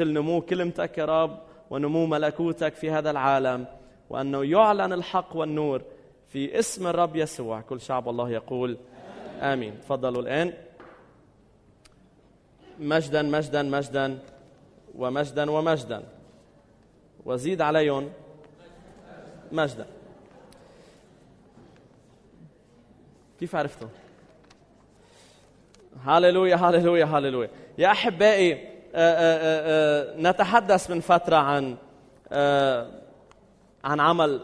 نمو كلمتك يا رب ونمو ملكوتك في هذا العالم وأنه يعلن الحق والنور في اسم الرب يسوع كل شعب الله يقول آمين تفضلوا الآن مجدا مجدا مجدا ومجدا ومجدا وزيد عليهم مجدا كيف عرفتوا هللويا هللويا هللويا يا أحبائي آه، آه، آه، نتحدث من فترة عن عن عمل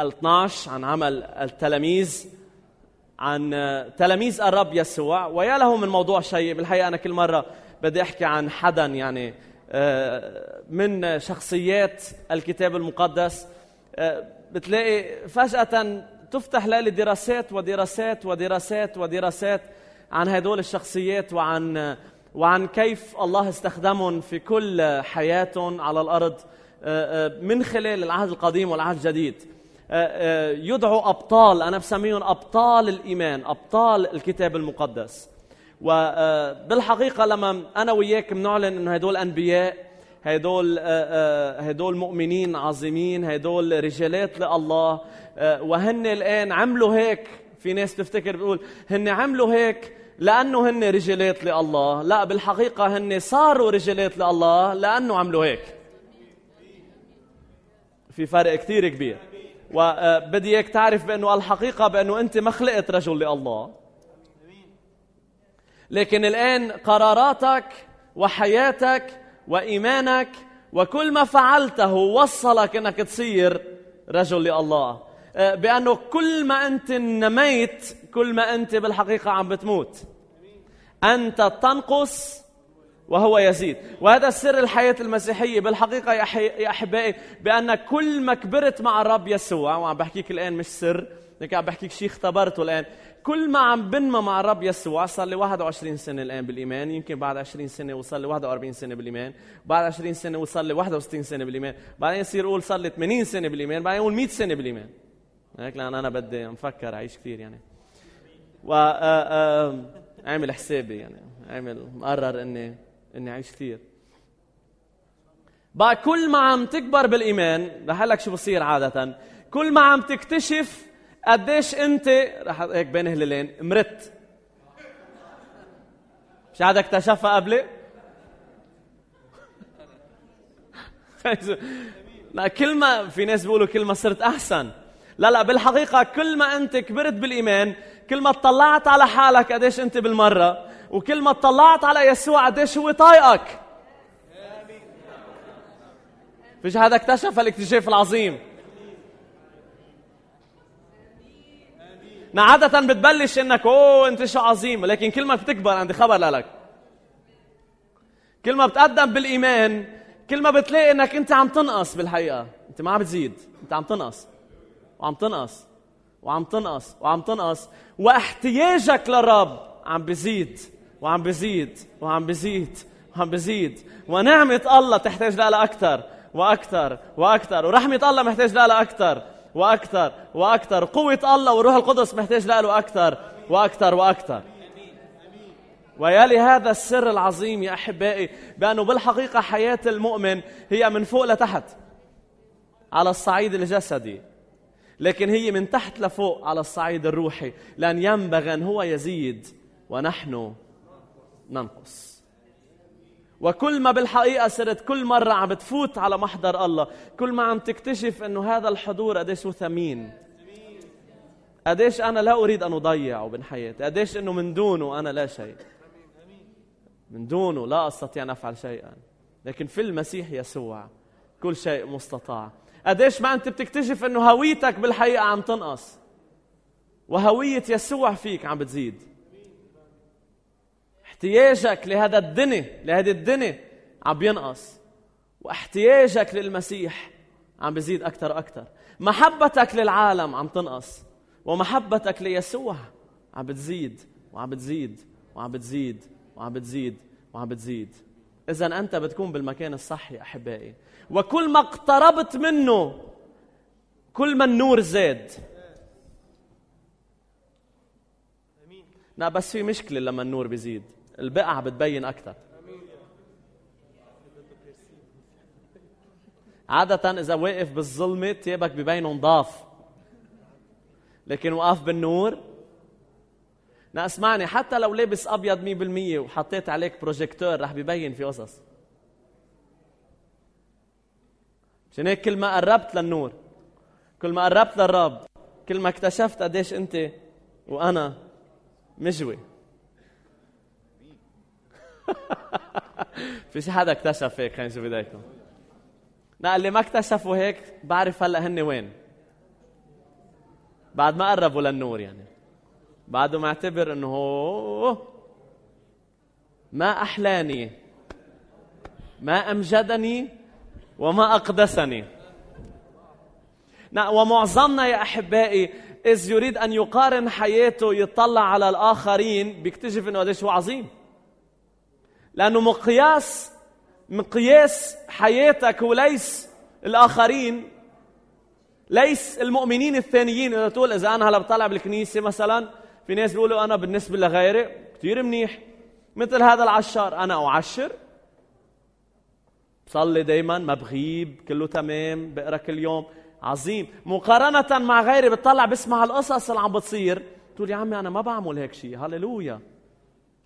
ال 12 عن عمل التلاميذ عن تلاميذ الرب يسوع ويا له من موضوع شيء بالحقيقة أنا كل مرة بدي أحكي عن حدا يعني من شخصيات الكتاب المقدس بتلاقي فجأة تفتح لي دراسات ودراسات ودراسات ودراسات عن هدول الشخصيات وعن وعن كيف الله استخدمهم في كل حياتهم على الأرض آه، آه، من خلال العهد القديم والعهد الجديد آه، يدعوا أبطال أنا بسميهم أبطال الإيمان أبطال الكتاب المقدس وبالحقيقة لما أنا وياك بنعلن أنه هدول أنبياء هدول هدول مؤمنين عظيمين هدول رجالات لله وهن الآن عملوا هيك في ناس تفتكر بتقول هن عملوا هيك لأنه هن رجلات لله لا بالحقيقة هن صاروا رجلات لله لأنه عملوا هيك في فرق كثير كبير وبدي آه، اياك تعرف بأنه الحقيقة بأنه أنت ما خلقت رجل لله لكن الآن قراراتك وحياتك وإيمانك وكل ما فعلته وصلك أنك تصير رجل لله آه، بأنه كل ما أنت نميت كل ما أنت بالحقيقة عم بتموت أنت تنقص وهو يزيد وهذا سر الحياة المسيحية بالحقيقة يا أحبائي بأن كل ما كبرت مع الرب يسوع وعم بحكيك الآن مش سر لك عم بحكيك شيء اختبرته الآن كل ما عم بنمى مع الرب يسوع صار لي 21 سنة الآن بالإيمان يمكن بعد 20 سنة وصل لي 41 سنة بالإيمان بعد 20 سنة وصل لي 61 سنة بالإيمان بعدين يصير يقول صار لي 80 سنة بالإيمان بعدين يقول 100 سنة بالإيمان هيك لان انا بدي مفكر اعيش كثير يعني و آه، آه، آه، عامل حسابي يعني عامل مقرر اني اني اعيش كثير بقى كل ما عم تكبر بالايمان رح لك شو بصير عاده كل ما عم تكتشف قديش انت رح هيك بين هلالين مرت مش عاد اكتشفها قبلي لا كل ما في ناس بيقولوا كل ما صرت احسن لا لا بالحقيقة كل ما أنت كبرت بالإيمان كل ما اطلعت على حالك قديش أنت بالمرة وكل ما اطلعت على يسوع قديش هو طايقك فيش هذا اكتشف الاكتشاف العظيم عادة بتبلش انك اوه انت شو عظيم لكن كل ما بتكبر عندي خبر لك كل ما بتقدم بالايمان كل ما بتلاقي انك انت عم تنقص بالحقيقه انت ما عم بتزيد انت عم تنقص وعم تنقص وعم تنقص وعم تنقص واحتياجك للرب عم بزيد وعم بزيد وعم بزيد وعم بزيد ونعمة الله تحتاج لها أكثر وأكثر وأكثر ورحمة الله محتاج لها أكثر وأكثر وأكثر قوة الله والروح القدس محتاج لها أكثر وأكثر وأكثر ويا لهذا السر العظيم يا أحبائي بأنه بالحقيقة حياة المؤمن هي من فوق لتحت على الصعيد الجسدي لكن هي من تحت لفوق على الصعيد الروحي لأن ينبغي أن هو يزيد ونحن ننقص وكل ما بالحقيقة صرت كل مرة عم بتفوت على محضر الله كل ما عم تكتشف أنه هذا الحضور قديش ثمين قديش أنا لا أريد أن أضيعه من حياتي قديش أنه من دونه أنا لا شيء من دونه لا أستطيع أن أفعل شيئا لكن في المسيح يسوع كل شيء مستطاع قديش ما انت بتكتشف انه هويتك بالحقيقه عم تنقص وهويه يسوع فيك عم بتزيد احتياجك لهذا الدني لهذه الدني عم بينقص واحتياجك للمسيح عم بزيد اكثر اكثر محبتك للعالم عم تنقص ومحبتك ليسوع عم بتزيد وعم بتزيد وعم بتزيد وعم بتزيد وعم بتزيد اذا انت بتكون بالمكان الصحي احبائي وكل ما اقتربت منه كل ما النور زاد لا بس في مشكلة لما النور بيزيد البقعة بتبين أكثر عادة إذا واقف بالظلمة تيابك ببينه نضاف لكن وقف بالنور لا اسمعني حتى لو لابس أبيض 100% وحطيت عليك بروجيكتور رح ببين في قصص عشان هيك كل ما قربت للنور كل ما قربت للرب كل ما اكتشفت قديش انت وانا مجوي في شي حدا اكتشف هيك خلينا نشوف ايديكم لا اللي ما اكتشفوا هيك بعرف هلا هن وين بعد ما قربوا للنور يعني بعده معتبر انه ما احلاني ما امجدني وما أقدسني ومعظمنا يا أحبائي إذ يريد أن يقارن حياته يطلع على الآخرين بيكتشف أنه قديش هو عظيم لأنه مقياس مقياس حياتك وليس الآخرين ليس المؤمنين الثانيين إذا تقول إذا أنا هلا بطلع بالكنيسة مثلا في ناس بيقولوا أنا بالنسبة لغيري كثير منيح مثل هذا العشار أنا أعشر بصلي دايما ما بغيب كله تمام بقرا كل يوم عظيم مقارنة مع غيري بتطلع بسمع القصص اللي عم بتصير بتقول يا عمي أنا ما بعمل هيك شيء هللويا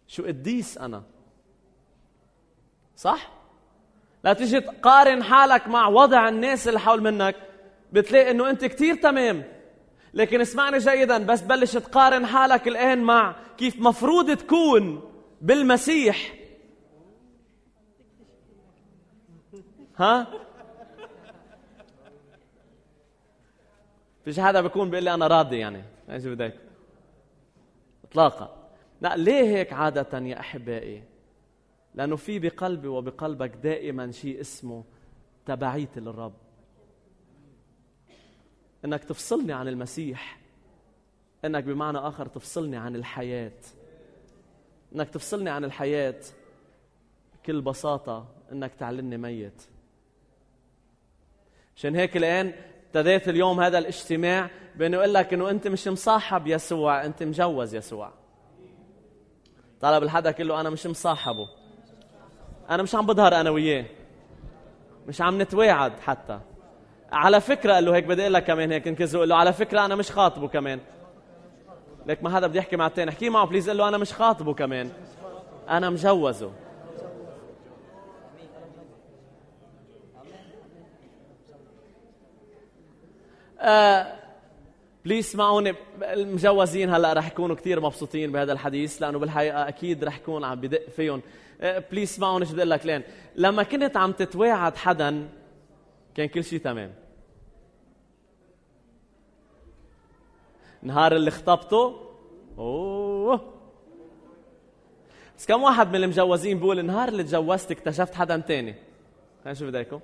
شو قديس أنا صح؟ لا تيجي تقارن حالك مع وضع الناس اللي حول منك بتلاقي انه انت كثير تمام لكن اسمعني جيدا بس بلش تقارن حالك الان مع كيف مفروض تكون بالمسيح ها فيش حدا بيكون بيقول لي انا راضي يعني ايش بدك اطلاقا لا ليه هيك عاده يا احبائي لانه في بقلبي وبقلبك دائما شيء اسمه تبعيه للرب انك تفصلني عن المسيح انك بمعنى اخر تفصلني عن الحياه انك تفصلني عن الحياه بكل بساطه انك تعلني ميت عشان هيك الآن ابتديت اليوم هذا الاجتماع بأنه يقول لك أنه أنت مش مصاحب يسوع أنت مجوز يسوع طلب الحدا قال له أنا مش مصاحبه أنا مش عم بظهر أنا وياه مش عم نتواعد حتى على فكرة قال له هيك بدي أقول لك كمان هيك انكز قال له على فكرة أنا مش خاطبه كمان لك ما حدا بده يحكي مع الثاني احكي معه بليز قال له أنا مش خاطبه كمان أنا مجوزه بليز آه، اسمعوني المجوزين هلا رح يكونوا كثير مبسوطين بهذا الحديث لانه بالحقيقه اكيد رح كون عم بدق فيهم بليز اسمعوني شو بدي اقول لك لين لما كنت عم تتواعد حدا كان كل شيء تمام نهار اللي خطبته اوه بس كم واحد من المجوزين بيقول نهار اللي تجوزت اكتشفت حدا تاني خلينا نشوف لكم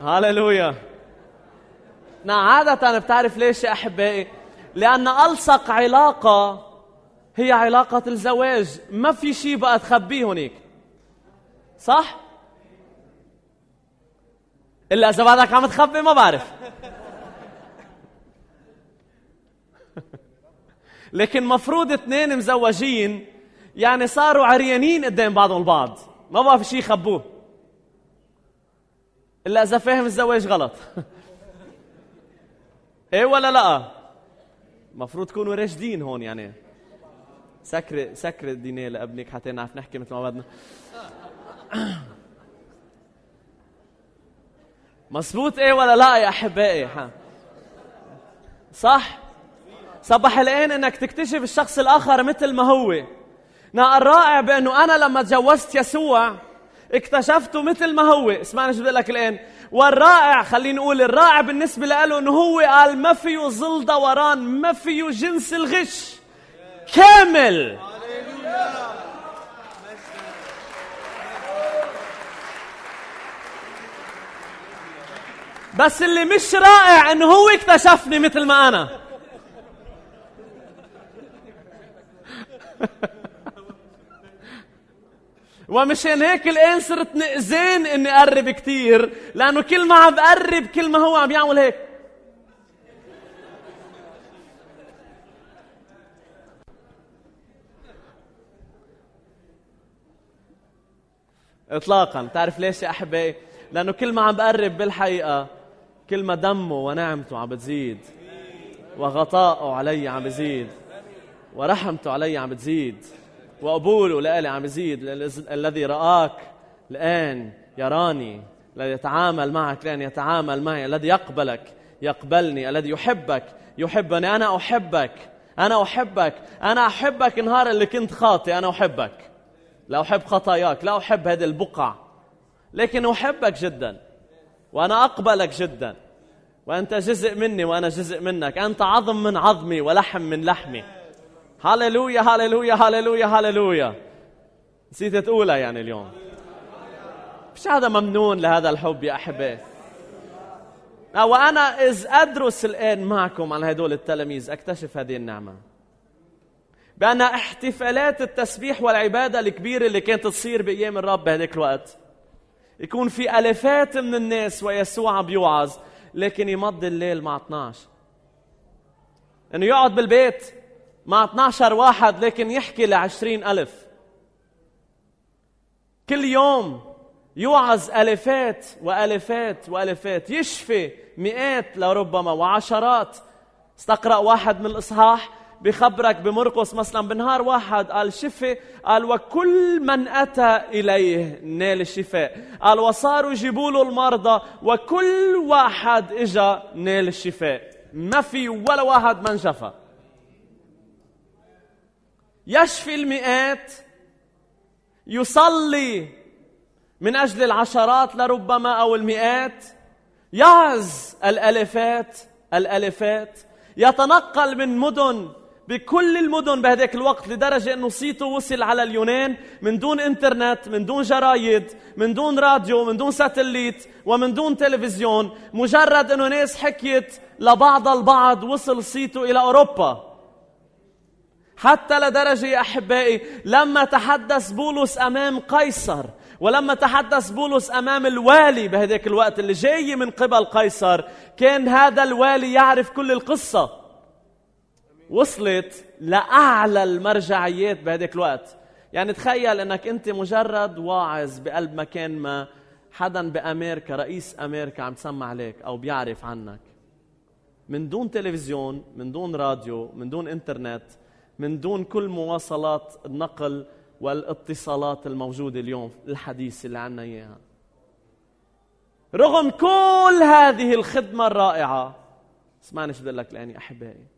هللويا عادة بتعرف ليش يا أحبائي لأن ألصق علاقة هي علاقة الزواج ما في شيء بقى تخبيه هناك صح الا اذا بعدك عم تخبي ما بعرف لكن مفروض اثنين مزوجين يعني صاروا عريانين قدام بعضهم البعض ما بقى في شيء يخبوه الا اذا فاهم الزواج غلط ايه ولا لا مفروض تكونوا راشدين هون يعني سكر سكر الدينيه لابنك حتى نعرف نحكي مثل ما بدنا مزبوط ايه ولا لا يا احبائي ها صح صبح الان انك تكتشف الشخص الاخر مثل ما هو نا الرائع بانه انا لما تجوزت يسوع اكتشفته مثل ما هو اسمعني شو بدي لك الان والرائع خلينا نقول الرائع بالنسبه له انه هو قال ما فيه ظل دوران ما فيه جنس الغش كامل بس اللي مش رائع انه هو اكتشفني مثل ما انا ومشان هيك الان صرت نئزان اني اقرب كثير لانه كل ما عم بقرب كل ما هو عم يعمل هيك اطلاقا تعرف ليش يا احبائي لانه كل ما عم بقرب بالحقيقه كل ما دمه ونعمته عم بتزيد وغطاءه علي عم بزيد ورحمته علي عم بتزيد وقبوله لإلي عم بزيد الذي رآك الآن يراني الذي يتعامل معك الآن يتعامل معي الذي يقبلك يقبلني الذي يحبك يحبني أنا أحبك أنا أحبك أنا أحبك نهار اللي كنت خاطئ أنا أحبك لا أحب خطاياك لا أحب هذه البقع لكن أحبك جداً وأنا أقبلك جدا وأنت جزء مني وأنا جزء منك أنت عظم من عظمي ولحم من لحمي هللويا هللويا هللويا هللويا نسيت تقولها يعني اليوم مش هذا ممنون لهذا الحب يا أحبائي وأنا إذ أدرس الآن معكم على هدول التلاميذ أكتشف هذه النعمة بأن احتفالات التسبيح والعبادة الكبيرة اللي كانت تصير بأيام الرب بهذيك الوقت يكون في الافات من الناس ويسوع عم بيوعظ لكن يمضي الليل مع 12 انه يقعد بالبيت مع 12 واحد لكن يحكي ل 20000 كل يوم يوعظ الافات والافات والافات يشفي مئات لربما وعشرات استقرا واحد من الاصحاح بخبرك بمرقص مثلا بنهار واحد قال شفى قال وكل من أتى إليه نال الشفاء قال وصاروا يجيبوا له المرضى وكل واحد إجا نال الشفاء ما في ولا واحد ما انشفى يشفي المئات يصلي من أجل العشرات لربما أو المئات يعز الألفات الألفات يتنقل من مدن بكل المدن بهداك الوقت لدرجة أنه صيته وصل على اليونان من دون إنترنت من دون جرايد من دون راديو من دون ساتليت ومن دون تلفزيون مجرد أنه ناس حكيت لبعض البعض وصل صيته إلى أوروبا حتى لدرجة يا أحبائي لما تحدث بولس أمام قيصر ولما تحدث بولس امام الوالي بهذاك الوقت اللي جاي من قبل قيصر كان هذا الوالي يعرف كل القصه وصلت لأعلى المرجعيات بهداك الوقت يعني تخيل انك انت مجرد واعظ بقلب مكان ما حدا بامريكا رئيس امريكا عم تسمع عليك او بيعرف عنك من دون تلفزيون من دون راديو من دون انترنت من دون كل مواصلات النقل والاتصالات الموجوده اليوم الحديث اللي عنا اياها رغم كل هذه الخدمه الرائعه اسمعني شو بدي لك لاني احبائي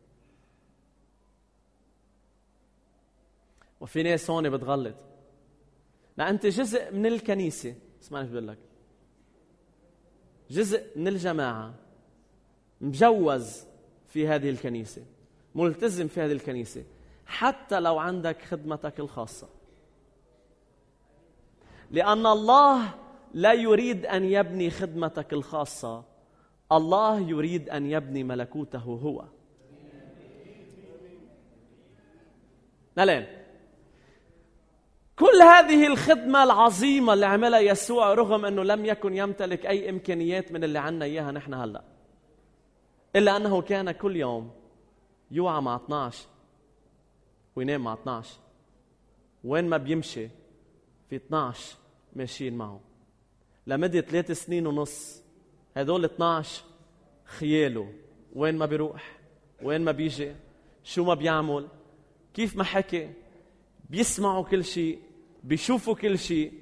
وفي ناس هون بتغلط لا انت جزء من الكنيسه اسمعني شو بقول لك جزء من الجماعه مجوز في هذه الكنيسه ملتزم في هذه الكنيسه حتى لو عندك خدمتك الخاصه لان الله لا يريد ان يبني خدمتك الخاصه الله يريد ان يبني ملكوته هو لا نعم. كل هذه الخدمة العظيمة اللي عملها يسوع رغم أنه لم يكن يمتلك أي إمكانيات من اللي عنا إياها نحن هلأ إلا أنه كان كل يوم يوعى مع 12 وينام مع 12 وين ما بيمشي في 12 ماشيين معه لمدة ثلاث سنين ونص هدول 12 خياله وين ما بيروح وين ما بيجي شو ما بيعمل كيف ما حكي بيسمعوا كل شيء بيشوفوا كل شيء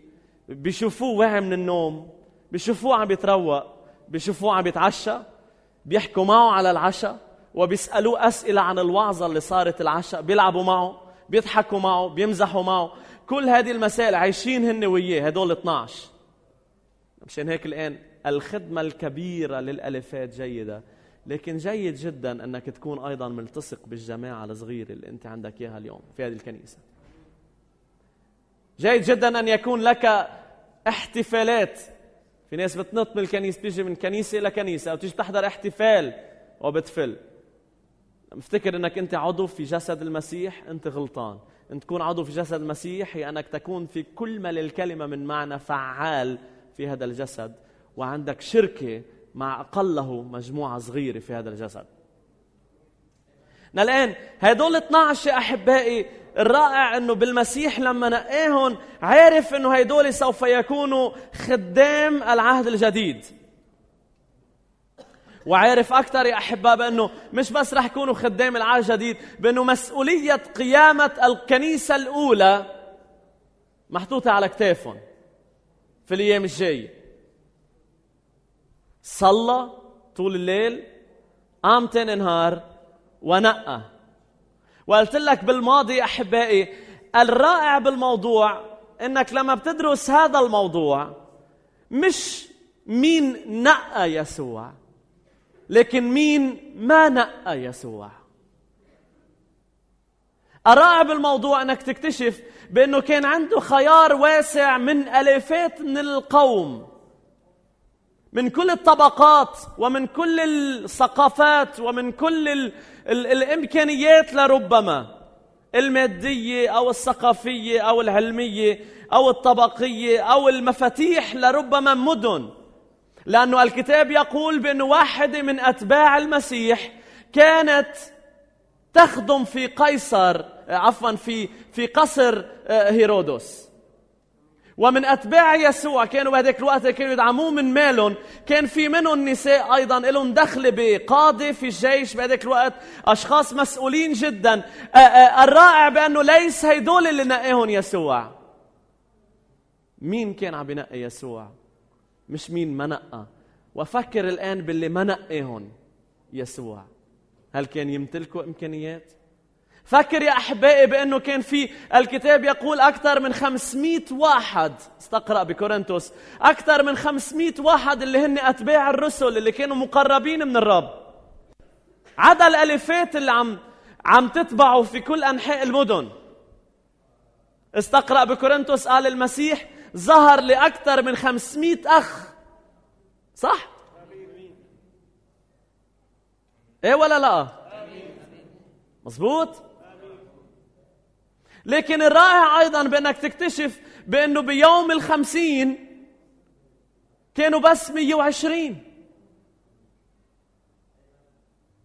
بيشوفوه واعي من النوم بيشوفوه عم يتروق بيشوفوه عم يتعشى بيحكوا معه على العشاء وبيسألوه أسئلة عن الوعظة اللي صارت العشاء بيلعبوا معه بيضحكوا معه بيمزحوا معه كل هذه المسائل عايشين هن وياه هدول 12 مشان هيك الآن الخدمة الكبيرة للألفات جيدة لكن جيد جدا أنك تكون أيضا ملتصق بالجماعة الصغيرة اللي أنت عندك إياها اليوم في هذه الكنيسة جيد جدا أن يكون لك احتفالات في ناس بتنط من الكنيسة بتيجي من كنيسة إلى كنيسة أو تيجي تحضر احتفال وبتفل افتكر أنك أنت عضو في جسد المسيح أنت غلطان أن تكون عضو في جسد المسيح هي أنك تكون في كل ما للكلمة من معنى فعال في هذا الجسد وعندك شركة مع أقله مجموعة صغيرة في هذا الجسد الآن هدول 12 أحبائي الرائع انه بالمسيح لما نقاهم عارف انه هيدول سوف يكونوا خدام العهد الجديد وعارف اكثر يا احباء بانه مش بس رح يكونوا خدام العهد الجديد بانه مسؤوليه قيامه الكنيسه الاولى محطوطه على كتافهم في الايام الجايه صلى طول الليل قام تاني نهار ونقى وقلت لك بالماضي أحبائي الرائع بالموضوع أنك لما بتدرس هذا الموضوع مش مين نقى يسوع لكن مين ما نقى يسوع الرائع بالموضوع أنك تكتشف بأنه كان عنده خيار واسع من ألافات من القوم من كل الطبقات ومن كل الثقافات ومن كل ال ال الامكانيات لربما الماديه او الثقافيه او العلميه او الطبقيه او المفاتيح لربما مدن لانه الكتاب يقول بان واحده من اتباع المسيح كانت تخدم في قيصر عفوا في في قصر آه، هيرودس ومن أتباع يسوع كانوا بهداك الوقت كانوا يدعموه من مالهم كان في منهم نساء أيضا لهم دخل بقاضي في الجيش بهداك الوقت أشخاص مسؤولين جدا الرائع بأنه ليس هيدول اللي نقاهم يسوع مين كان عم ينقي يسوع مش مين ما نقى وفكر الآن باللي ما نقاهم يسوع هل كان يمتلكوا إمكانيات؟ فكر يا أحبائي بأنه كان في الكتاب يقول أكثر من 500 واحد استقرأ بكورنثوس أكثر من 500 واحد اللي هن أتباع الرسل اللي كانوا مقربين من الرب عدا الألفات اللي عم عم تتبعوا في كل أنحاء المدن استقرأ بكورنثوس قال المسيح ظهر لأكثر من 500 أخ صح؟ ايه ولا لا؟ مظبوط؟ لكن الرائع أيضا بأنك تكتشف بأنه بيوم الخمسين كانوا بس 120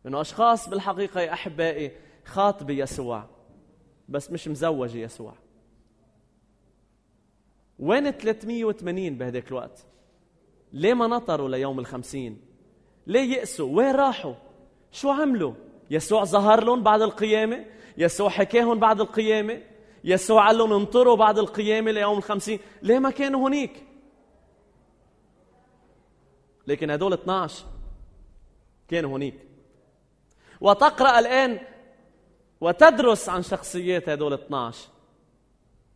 انه اشخاص بالحقيقه يا احبائي خاطبه يسوع بس مش مزوجه يسوع وين 380 بهداك الوقت ليه ما نطروا ليوم الخمسين ليه يأسوا وين راحوا شو عملوا يسوع ظهر لهم بعد القيامة يسوع حكاهم بعد القيامة يسوع قال لهم انطروا بعد القيامة ليوم الخمسين ليه ما كانوا هنيك لكن هدول 12 كانوا هنيك وتقرأ الآن وتدرس عن شخصيات هدول 12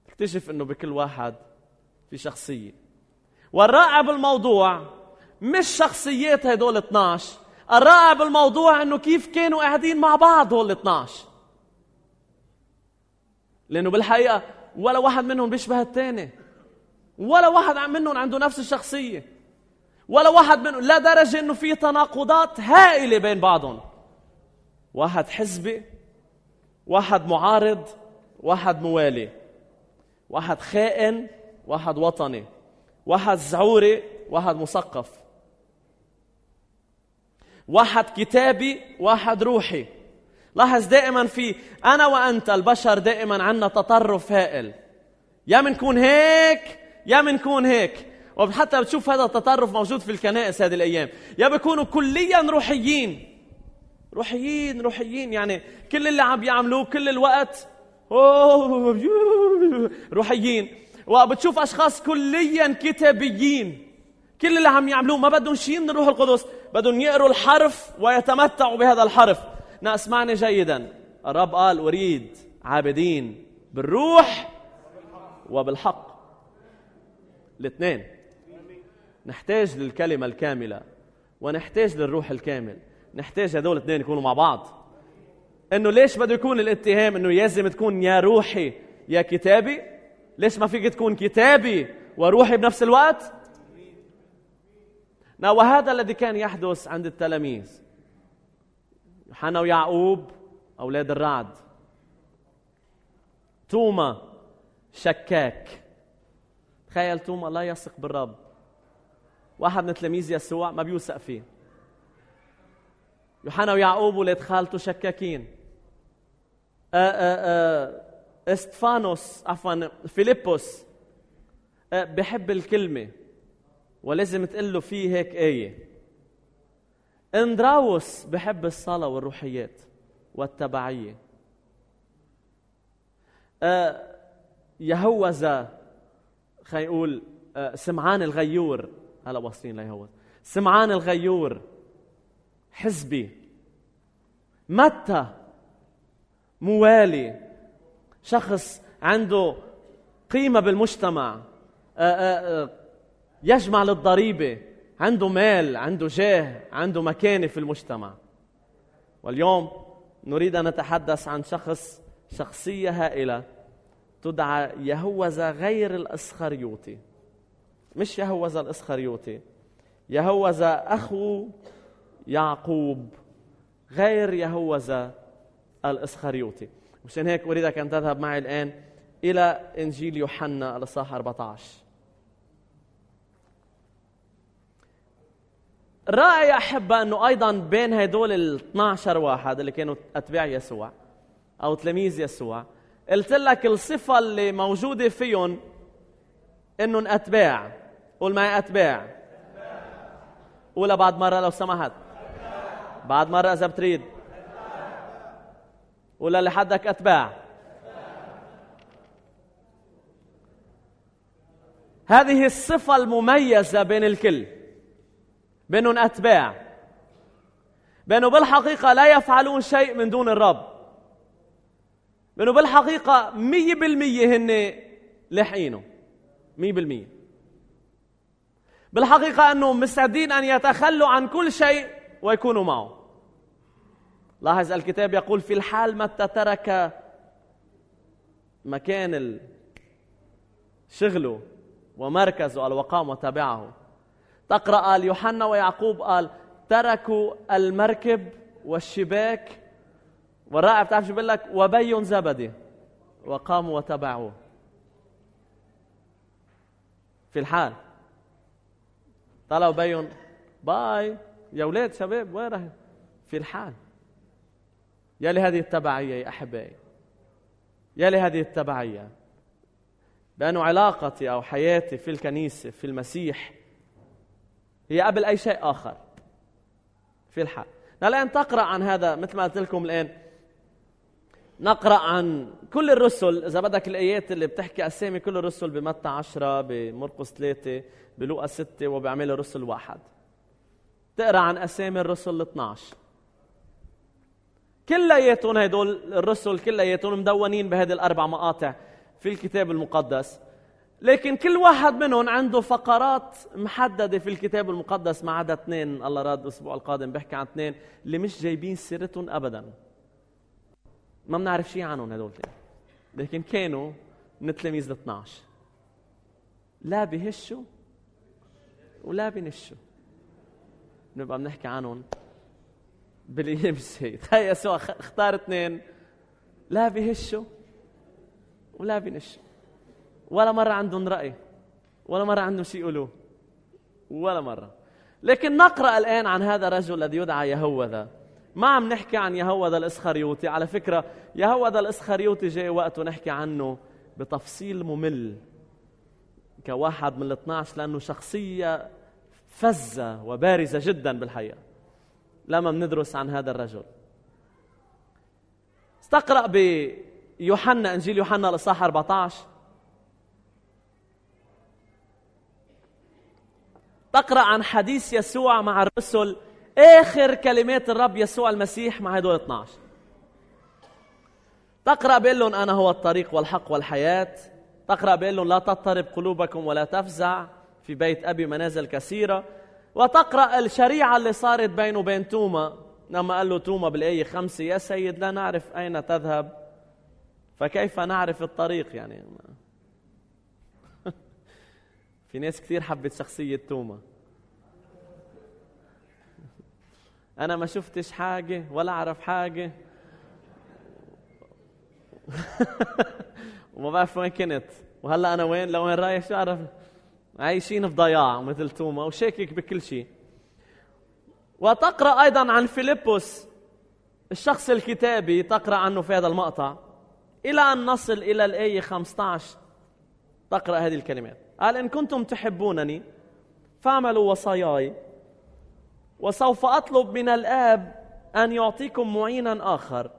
تكتشف انه بكل واحد في شخصية والرائع بالموضوع مش شخصيات هدول 12 الرائع بالموضوع انه كيف كانوا قاعدين مع بعض هول 12 لأنه بالحقيقة ولا واحد منهم بيشبه الثاني ولا واحد منهم عنده نفس الشخصية ولا واحد منهم لا درجة أنه في تناقضات هائلة بين بعضهم واحد حزبي واحد معارض واحد موالي واحد خائن واحد وطني واحد زعوري واحد مثقف واحد كتابي واحد روحي لاحظ دائما في أنا وأنت البشر دائما عندنا تطرف هائل يا منكون هيك يا منكون هيك وحتى بتشوف هذا التطرف موجود في الكنائس هذه الأيام يا بيكونوا كليا روحيين روحيين روحيين يعني كل اللي عم يعملوه كل الوقت روحيين وبتشوف أشخاص كليا كتابيين كل اللي عم يعملوه ما بدهم شيء من الروح القدس بدهم يقروا الحرف ويتمتعوا بهذا الحرف نا اسمعني جيدا الرب قال أريد عابدين بالروح وبالحق الاثنين نحتاج للكلمة الكاملة ونحتاج للروح الكامل نحتاج هذول الاثنين يكونوا مع بعض انه ليش بده يكون الاتهام انه لازم تكون يا روحي يا كتابي ليش ما فيك تكون كتابي وروحي بنفس الوقت نا وهذا الذي كان يحدث عند التلاميذ حنا ويعقوب أولاد الرعد توما شكاك تخيل توما لا يثق بالرب واحد من تلاميذ يسوع ما بيوثق فيه يوحنا ويعقوب ولاد خالته شكاكين آه، آه، آه، استفانوس عفوا فيليبوس بحب الكلمه ولازم تقول له في هيك ايه اندراوس بحب الصلاة والروحيات والتبعية أه، يهوذا خلينا نقول أه، سمعان الغيور هلا واصلين ليهوذا سمعان الغيور حزبي متى موالي شخص عنده قيمة بالمجتمع أه، يجمع للضريبة عنده مال عنده جاه عنده مكانة في المجتمع واليوم نريد أن نتحدث عن شخص شخصية هائلة تدعى يهوذا غير الإسخريوطي مش يهوذا الإسخريوطي يهوذا أخو يعقوب غير يهوذا الإسخريوطي مشان هيك أريدك أن تذهب معي الآن إلى إنجيل يوحنا الإصحاح 14 رأي أحب أحبة أنه أيضا بين هدول ال 12 واحد اللي كانوا أتباع يسوع أو تلاميذ يسوع قلت لك الصفة اللي موجودة فيهم إنهم أتباع قول معي أتباع قولها بعد مرة لو سمحت بعد مرة إذا بتريد قولها لحدك أتباع هذه الصفة المميزة بين الكل بأنهم أتباع بأنه بالحقيقة لا يفعلون شيء من دون الرب بأنه بالحقيقة مية بالمية هن لاحقينه مية بالمية بالحقيقة أنهم مستعدين أن يتخلوا عن كل شيء ويكونوا معه لاحظ الكتاب يقول في الحال متى ترك مكان شغله ومركزه الوقام وتابعه وتبعه تقرأ قال يوحنا ويعقوب قال تركوا المركب والشباك والرائع بتعرف شو بقول لك وبي زبدي وقاموا وتبعوه في الحال طلعوا بين باي يا اولاد شباب وين رحت في الحال يا لهذه التبعية يا أحبائي يا لهذه التبعية بانه علاقتي أو حياتي في الكنيسة في المسيح هي قبل أي شيء آخر في الحال الآن تقرأ عن هذا مثل ما قلت لكم الآن نقرأ عن كل الرسل إذا بدك الآيات اللي بتحكي أسامي كل الرسل بمتى عشرة بمرقس ثلاثة بلوقا ستة وبعمل الرسل واحد تقرأ عن أسامي الرسل 12 كلياتهم هدول الرسل كلياتهم مدونين بهذه الأربع مقاطع في الكتاب المقدس لكن كل واحد منهم عنده فقرات محدده في الكتاب المقدس ما عدا اثنين الله راد الاسبوع القادم بحكي عن اثنين اللي مش جايبين سيرتهم ابدا ما بنعرف شيء عنهم هدول لكن كانوا من تلاميذ ال 12 لا بهشوا ولا بنشوا بنبقى بنحكي عنهم بالايام باليابسه تخيل سوا اختار اثنين لا بهشوا ولا بنشوا ولا مرة عندهم رأي ولا مرة عندهم شيء يقولوه ولا مرة لكن نقرأ الآن عن هذا الرجل الذي يدعى يهوذا ما عم نحكي عن يهوذا الإسخريوطي على فكرة يهوذا الإسخريوطي جاي وقته نحكي عنه بتفصيل ممل كواحد من ال12 لأنه شخصية فزة وبارزة جدا بالحقيقة لما بندرس عن هذا الرجل استقرأ بيوحنا إنجيل يوحنا الإصحاح 14 تقرأ عن حديث يسوع مع الرسل آخر كلمات الرب يسوع المسيح مع هدول 12 تقرأ بيقول لهم أنا هو الطريق والحق والحياة تقرأ بيقول لهم لا تضطرب قلوبكم ولا تفزع في بيت أبي منازل كثيرة وتقرأ الشريعة اللي صارت بينه وبين توما لما قال له توما بالآية خمسة يا سيد لا نعرف أين تذهب فكيف نعرف الطريق يعني في ناس كثير حبت شخصية توما أنا ما شفتش حاجة ولا أعرف حاجة وما بعرف وين كنت وهلا أنا وين لوين رايح شو أعرف عايشين في ضياع مثل توما وشاكك بكل شيء وتقرأ أيضا عن فيليبوس الشخص الكتابي تقرأ عنه في هذا المقطع إلى أن نصل إلى الآية 15 تقرأ هذه الكلمات قال إن كنتم تحبونني فاعملوا وصاياي وسوف أطلب من الآب أن يعطيكم معينا آخر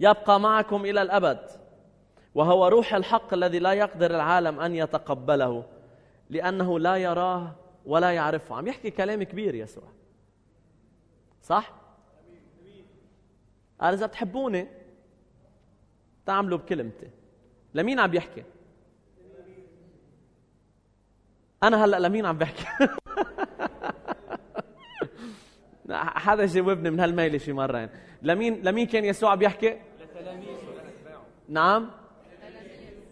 يبقى معكم إلى الأبد وهو روح الحق الذي لا يقدر العالم أن يتقبله لأنه لا يراه ولا يعرفه عم يحكي كلام كبير يسوع صح؟ قال إذا بتحبوني تعملوا بكلمتي لمين عم يحكي؟ انا هلا لمين عم بحكي حدا جاوبني من هالميله شي مره يعني. لمين لمين كان يسوع بيحكي لتلاميذه نعم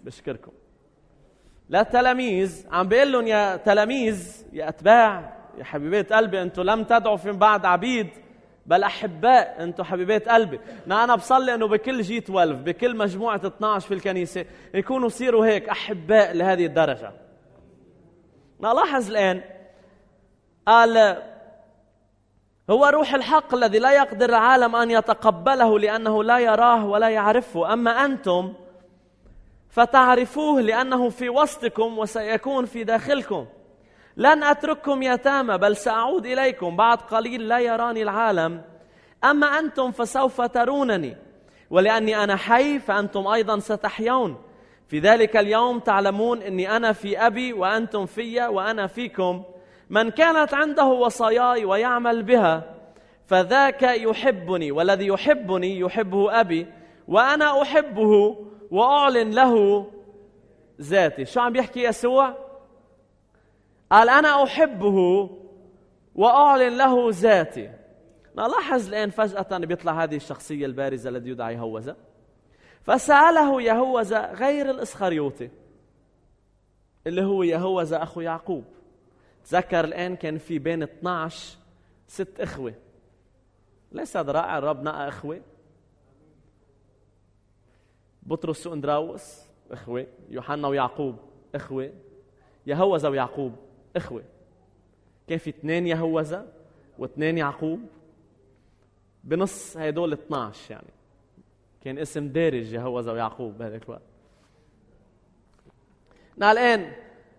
بشكركم للتلاميذ عم بيقول لهم يا تلاميذ يا اتباع يا حبيبات قلبي انتم لم تدعوا في بعد عبيد بل احباء انتم حبيبات قلبي ما نعم، انا بصلي انه بكل جي 12 بكل مجموعه 12 في الكنيسه يكونوا يصيروا هيك احباء لهذه الدرجه نلاحظ الآن قال هو روح الحق الذي لا يقدر العالم أن يتقبله لأنه لا يراه ولا يعرفه أما أنتم فتعرفوه لأنه في وسطكم وسيكون في داخلكم لن أترككم يتامى بل سأعود إليكم بعد قليل لا يراني العالم أما أنتم فسوف ترونني ولأني أنا حي فأنتم أيضا ستحيون في ذلك اليوم تعلمون أني أنا في أبي وأنتم في وأنا فيكم من كانت عنده وصاياي ويعمل بها فذاك يحبني والذي يحبني يحبه أبي وأنا أحبه وأعلن له ذاتي شو عم يحكي يسوع؟ قال أنا أحبه وأعلن له ذاتي نلاحظ الآن فجأة بيطلع هذه الشخصية البارزة الذي يدعى هوذا فسأله يهوذا غير الإسخريوطي اللي هو يهوذا أخو يعقوب تذكر الآن كان في بين 12 ست إخوة ليس هذا رائع الرب نقى إخوة بطرس واندراوس إخوة يوحنا ويعقوب إخوة يهوذا ويعقوب إخوة كان في اثنين يهوذا واثنين يعقوب بنص هدول 12 يعني كان اسم دارج يهوذا ويعقوب بهذاك الوقت الآن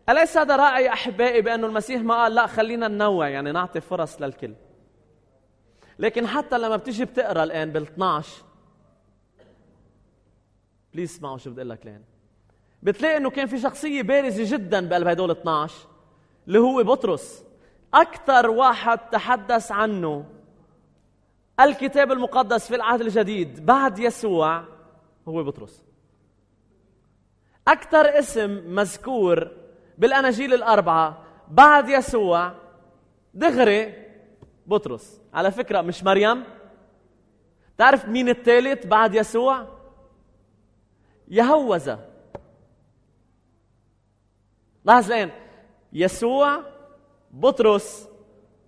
أليس هذا رأي أحبائي بأنه المسيح ما قال لا خلينا ننوع يعني نعطي فرص للكل لكن حتى لما بتيجي بتقرا الآن بال12 بليز اسمعوا شو بدي اقول لك الآن بتلاقي انه كان في شخصية بارزة جدا بقلب هدول 12 اللي هو بطرس أكثر واحد تحدث عنه الكتاب المقدس في العهد الجديد بعد يسوع هو بطرس أكثر اسم مذكور بالأناجيل الأربعة بعد يسوع دغري بطرس على فكرة مش مريم تعرف مين الثالث بعد يسوع يهوذا لاحظ الآن يسوع بطرس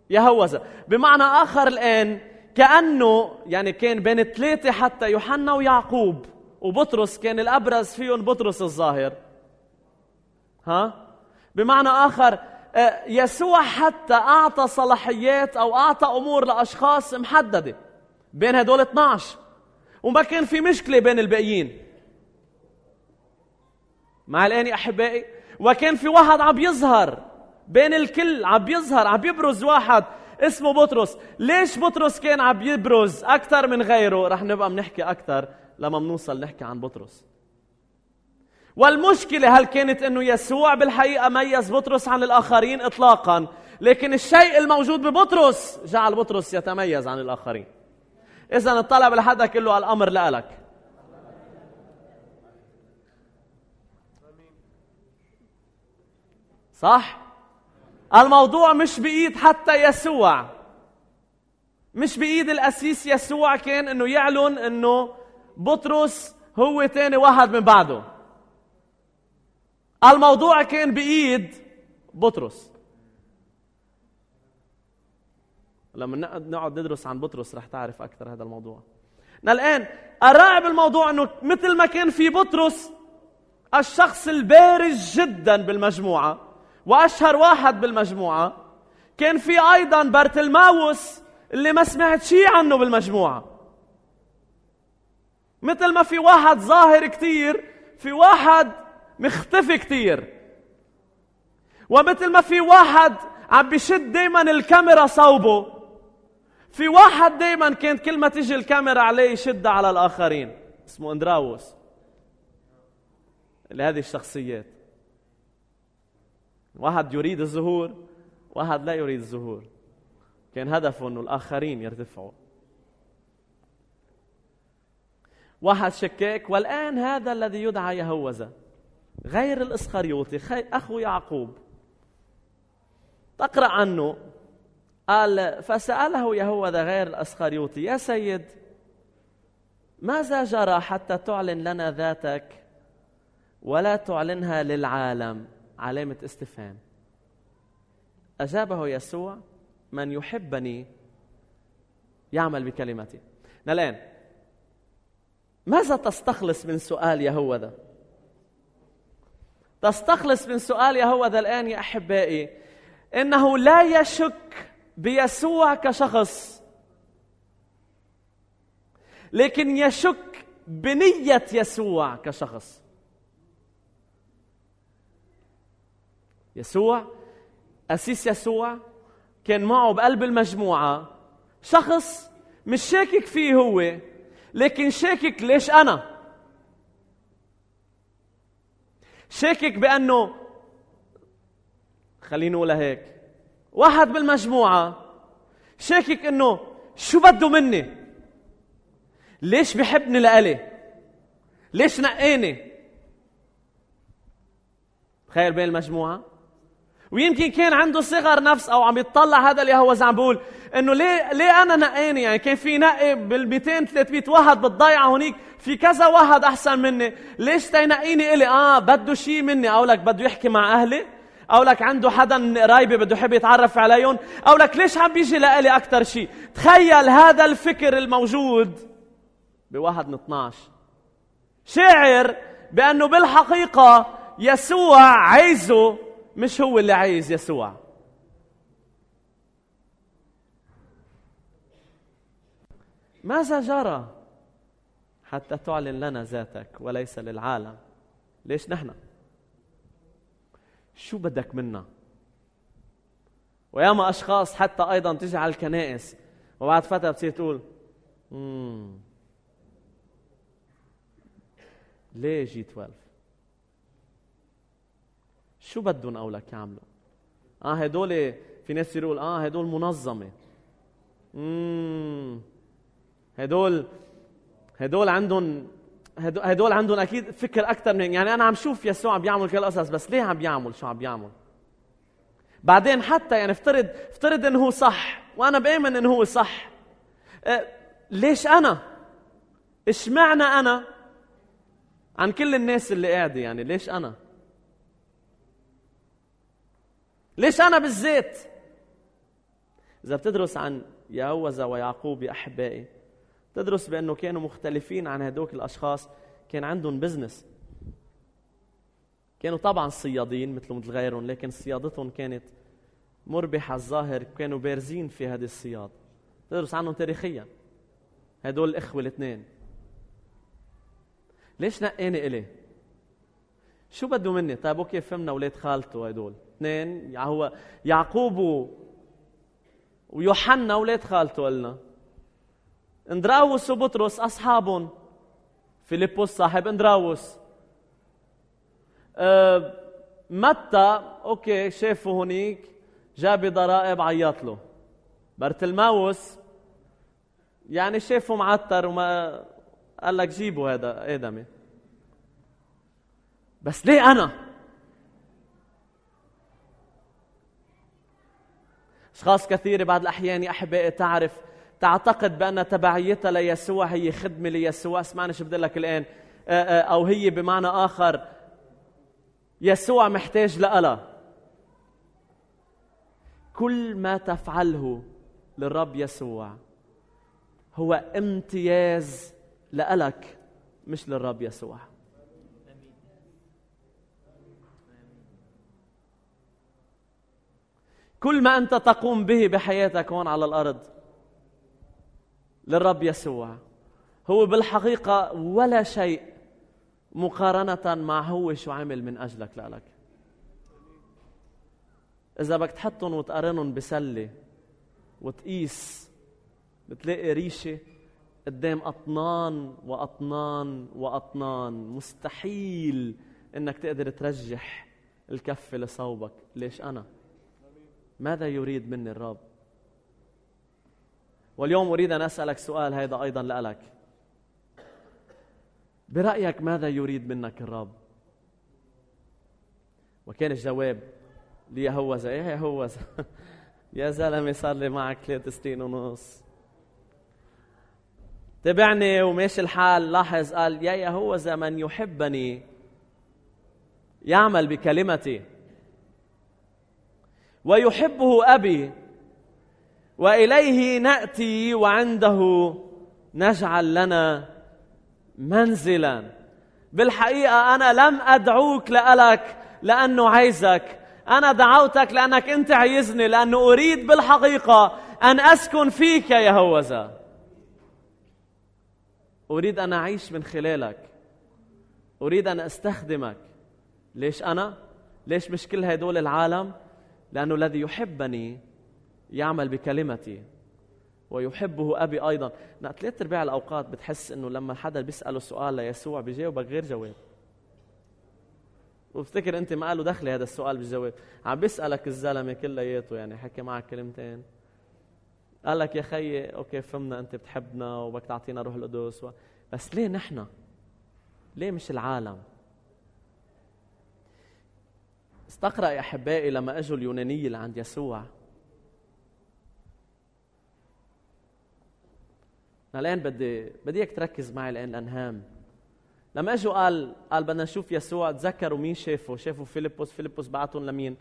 يهوذا بمعنى آخر الآن كأنه يعني كان بين ثلاثة حتى يوحنا ويعقوب وبطرس كان الأبرز فيهم بطرس الظاهر ها بمعنى آخر آه، يسوع حتى أعطى صلاحيات أو أعطى أمور لأشخاص محددة بين هدول 12 وما كان في مشكلة بين الباقيين مع الآن أحبائي وكان في واحد عم يظهر بين الكل عم يظهر عم يبرز واحد اسمه بطرس ليش بطرس كان عم يبرز اكثر من غيره رح نبقى بنحكي اكثر لما بنوصل نحكي عن بطرس والمشكلة هل كانت انه يسوع بالحقيقة ميز بطرس عن الاخرين اطلاقا لكن الشيء الموجود ببطرس جعل بطرس يتميز عن الاخرين اذا الطلب لحدا كله على الامر لألك صح؟ الموضوع مش بإيد حتى يسوع مش بإيد الأسيس يسوع كان أنه يعلن أنه بطرس هو تاني واحد من بعده الموضوع كان بإيد بطرس لما نقعد ندرس عن بطرس رح تعرف أكثر هذا الموضوع الآن الرائع بالموضوع أنه مثل ما كان في بطرس الشخص البارز جدا بالمجموعة واشهر واحد بالمجموعه كان في ايضا بارتلماوس اللي ما سمعت شيء عنه بالمجموعه مثل ما في واحد ظاهر كثير في واحد مختفي كثير ومثل ما في واحد عم بشد دائما الكاميرا صوبه في واحد دائما كانت كل ما تيجي الكاميرا عليه يشدها على الاخرين اسمه اندراوس اللي هذه الشخصيات واحد يريد الظهور واحد لا يريد الظهور كان هدفه انه الاخرين يرتفعوا واحد شكاك والان هذا الذي يدعى يهوذا غير الاسخريوطي اخو يعقوب تقرا عنه قال فساله يهوذا غير الاسخريوطي يا سيد ماذا جرى حتى تعلن لنا ذاتك ولا تعلنها للعالم علامة استفهام أجابه يسوع من يحبني يعمل بكلمتي الآن ماذا تستخلص من سؤال يهوذا تستخلص من سؤال يهوذا الآن يا أحبائي إنه لا يشك بيسوع كشخص لكن يشك بنية يسوع كشخص يسوع أسيس يسوع كان معه بقلب المجموعة شخص مش شاكك فيه هو لكن شاكك ليش أنا شاكك بأنه خلينا نقولها هيك واحد بالمجموعة شاكك أنه شو بده مني ليش بحبني لألي ليش نقاني تخيل بين المجموعة ويمكن كان عنده صغر نفس او عم يتطلع هذا اللي هو عم بقول انه ليه ليه انا نقاني يعني كان في نقي بال 200 300 واحد بالضيعه هونيك في كذا واحد احسن مني ليش تنقيني الي اه بده شيء مني او لك بده يحكي مع اهلي او لك عنده حدا من قرايبي بده يحب يتعرف عليهم او لك ليش عم بيجي لالي اكثر شيء تخيل هذا الفكر الموجود بواحد من 12 شاعر بانه بالحقيقه يسوع عايزه مش هو اللي عايز يسوع ماذا جرى حتى تعلن لنا ذاتك وليس للعالم ليش نحن شو بدك منا وياما اشخاص حتى ايضا تجي على الكنائس وبعد فتره بتصير تقول امم ليه جي 12 شو بدهم قولك يعملوا اه هدول في ناس يقول اه هدول منظمه اممم هدول هدول عندهم هدول عندهم اكيد فكر اكثر من يعني انا عم شوف يسوع عم بيعمل كل القصص بس ليه عم بيعمل شو عم بيعمل بعدين حتى يعني افترض افترض انه هو صح وانا بامن انه هو صح اه ليش انا اشمعنى انا عن كل الناس اللي قاعده يعني ليش انا ليش أنا بالزيت إذا بتدرس عن يهوذا ويعقوب يا أحبائي تدرس بأنه كانوا مختلفين عن هدوك الأشخاص كان عندهم بزنس كانوا طبعا صيادين مثل مثل غيرهم لكن صيادتهم كانت مربحة الظاهر كانوا بارزين في هذه الصياد تدرس عنهم تاريخيا هدول الإخوة الاثنين ليش نقاني إلي؟ شو بده مني؟ طيب اوكي فهمنا اولاد خالته هدول اثنين هو يعقوب ويوحنا ولاد خالته قلنا اندراوس وبطرس اصحابهم فيليبوس صاحب اندراوس أه، متى اوكي شافه هنيك جاب ضرائب عيط له برتلماوس يعني شافه معتر وما قال لك جيبوا هذا ادمي بس ليه انا أشخاص كثيرة بعض الأحيان يا أحبائي تعرف تعتقد بأن تبعيتها ليسوع هي خدمة ليسوع اسمعني شو بدي لك الآن آه، آه، أو هي بمعنى آخر يسوع محتاج لألا كل ما تفعله للرب يسوع هو امتياز لألك مش للرب يسوع كل ما أنت تقوم به بحياتك هون على الأرض للرب يسوع هو بالحقيقة ولا شيء مقارنة مع هو شو عمل من أجلك لألك إذا بدك تحطهم وتقارنهم بسلة وتقيس بتلاقي ريشة قدام أطنان وأطنان وأطنان مستحيل إنك تقدر ترجح الكفة لصوبك ليش أنا؟ ماذا يريد مني الرب واليوم أريد أن أسألك سؤال هذا أيضا لألك برأيك ماذا يريد منك الرب وكان الجواب ليهوذا يا إيه يهوذا يا زلمة صار لي معك ثلاث سنين ونص تبعني وماشي الحال لاحظ قال يا يهوذا من يحبني يعمل بكلمتي ويحبه أبي وإليه نأتي وعنده نجعل لنا منزلا بالحقيقة أنا لم أدعوك لألك لأنه عايزك أنا دعوتك لأنك أنت عايزني لأنه أريد بالحقيقة أن أسكن فيك يا هوذا أريد أن أعيش من خلالك أريد أن أستخدمك ليش أنا؟ ليش مش كل هدول العالم؟ لأنه الذي يحبني يعمل بكلمتي ويحبه أبي أيضا ثلاث أرباع الأوقات بتحس إنه لما حدا بيسأله سؤال ليسوع بيجاوبك غير جواب وبفتكر أنت ما له دخل هذا السؤال بالجواب عم بيسألك الزلمة كلياته يعني حكي معك كلمتين قال لك يا خيي أوكي فهمنا أنت بتحبنا وبدك تعطينا روح القدس و... بس ليه نحن ليه مش العالم استقرأ يا أحبائي لما أجوا اليونانيه لعند يسوع أنا الآن بدي بدي إياك تركز معي الآن الأنهام لما اجوا قال قال بدنا نشوف يسوع تذكروا مين شافوا شافوا فيلبس فيلبس بعتهم لمين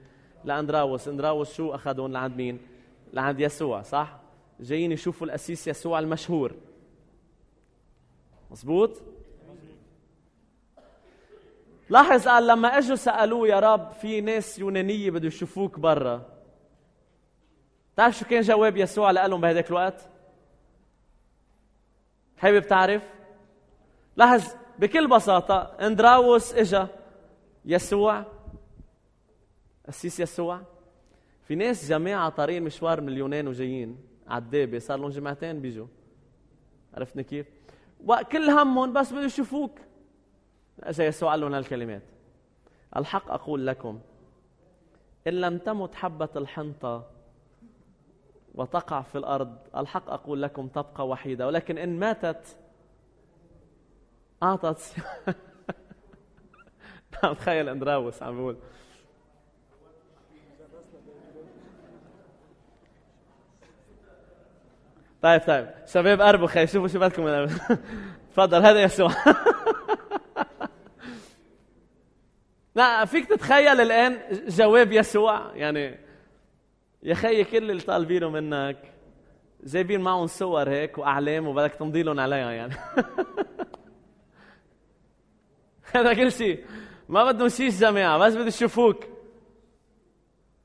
لاندراوس اندراوس شو اخذهم لعند مين لعند يسوع صح جايين يشوفوا القسيس يسوع المشهور مزبوط لاحظ قال لما اجوا سالوه يا رب في ناس يونانيه بده يشوفوك برا بتعرف شو كان جواب يسوع لهم بهداك الوقت؟ حابب تعرف؟ لاحظ بكل بساطة اندراوس اجا يسوع قسيس يسوع في ناس جماعة طريق مشوار من اليونان وجايين عدابه صار لهم جمعتين بيجوا عرفتني كيف؟ وكل همهم بس بده يشوفوك زي سؤالنا الكلمات الحق أقول لكم إن لم تمت حبة الحنطة وتقع في الأرض الحق أقول لكم تبقى وحيدة ولكن إن ماتت أعطت عم تخيل اندراوس عم بيقول طيب طيب شباب قربوا خي شوفوا شو بدكم تفضل هذا يسوع لا فيك تتخيل الآن جواب يسوع يعني يا خيي كل اللي طالبينه منك جايبين معهم صور هيك واعلام وبدك تمضي لهم عليها يعني هذا كل شيء ما بدهم شيء الجماعه بس بده يشوفوك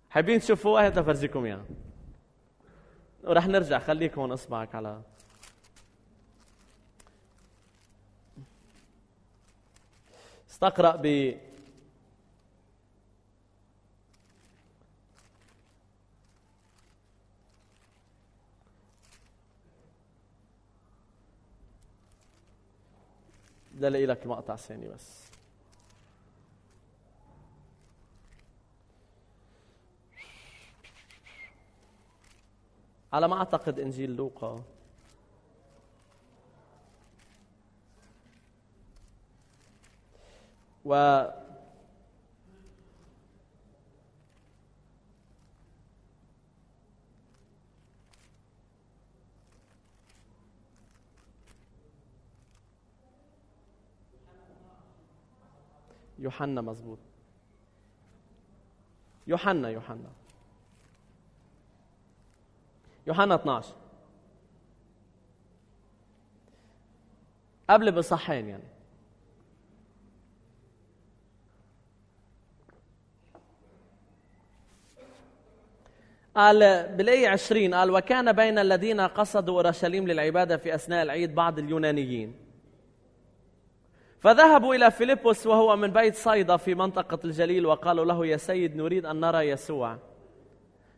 حابين هي تفرجيكم لفرجيكم يعني. ورح نرجع خليك هون اصبعك على استقرأ ب بدي الاقي لك مقطع ثاني بس على ما اعتقد انجيل لوقا و يوحنا مظبوط يوحنا يوحنا يوحنا 12 قبل بصحين يعني قال بالآية 20 قال وكان بين الذين قصدوا أورشليم للعبادة في أثناء العيد بعض اليونانيين فذهبوا إلى فيلبس وهو من بيت صيدا في منطقة الجليل وقالوا له يا سيد نريد أن نرى يسوع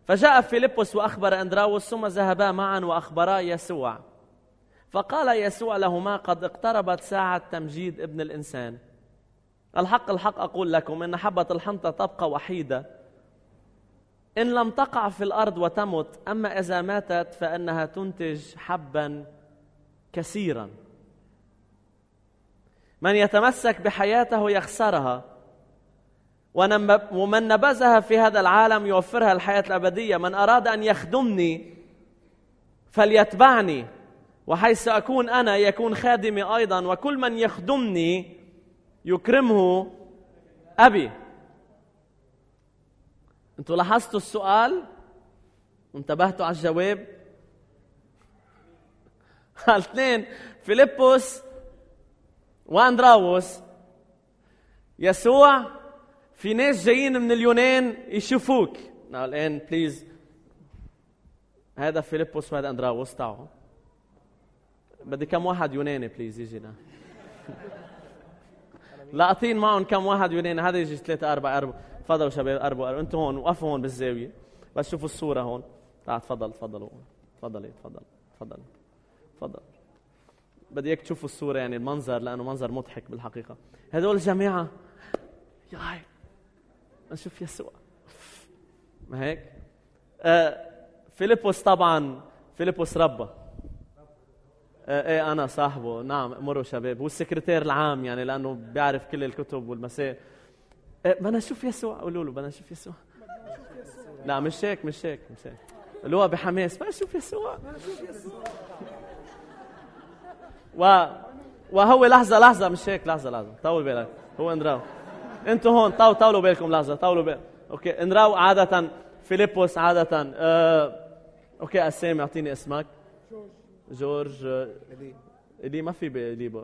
فجاء فيلبس وأخبر أندراوس ثم ذهبا معا وأخبرا يسوع فقال يسوع لهما قد اقتربت ساعة تمجيد ابن الإنسان الحق الحق أقول لكم إن حبة الحنطة تبقى وحيدة إن لم تقع في الأرض وتمت أما إذا ماتت فإنها تنتج حبا كثيرا من يتمسك بحياته يخسرها ومن نبذها في هذا العالم يوفرها الحياة الأبدية من أراد أن يخدمني فليتبعني وحيث أكون أنا يكون خادمي أيضا وكل من يخدمني يكرمه أبي أنتوا لاحظتوا السؤال انتبهتوا على الجواب الاثنين فيلبس واندراوس يسوع في ناس جايين من اليونان يشوفوك الان بليز هذا فيليبوس وهذا اندراوس تعوا بدي كم واحد يوناني بليز يجي لاقطين معهم كم واحد يوناني هذا يجي ثلاثة أربعة أربعة تفضلوا شباب أربعة أربعة أنتم هون وقفوا هون بالزاوية بس شوفوا الصورة هون تعال تفضل تفضلوا تفضلي تفضل تفضل تفضل بدي اياك تشوفوا الصوره يعني المنظر لانه منظر مضحك بالحقيقه هدول الجماعه يا هاي نشوف يسوع ما هيك آه فيليبوس طبعا فيليبوس ربى آه ايه انا صاحبه نعم مروا شباب هو السكرتير العام يعني لانه بيعرف كل الكتب والمسائل آه بدنا نشوف يسوع قولوا له بدنا نشوف يسوع لا مش هيك مش هيك مش هيك هو بحماس بدنا نشوف يسوع بدنا نشوف يسوع و... وهو لحظة لحظة مش هيك لحظة لحظة طول بالك هو اندراو انتوا هون طو طولوا بالكم لحظة طولوا بال اوكي اندراو عادة فيليبوس عادة أه... اوكي قسام اعطيني اسمك جورج جورج آه، الي الي ما في بالي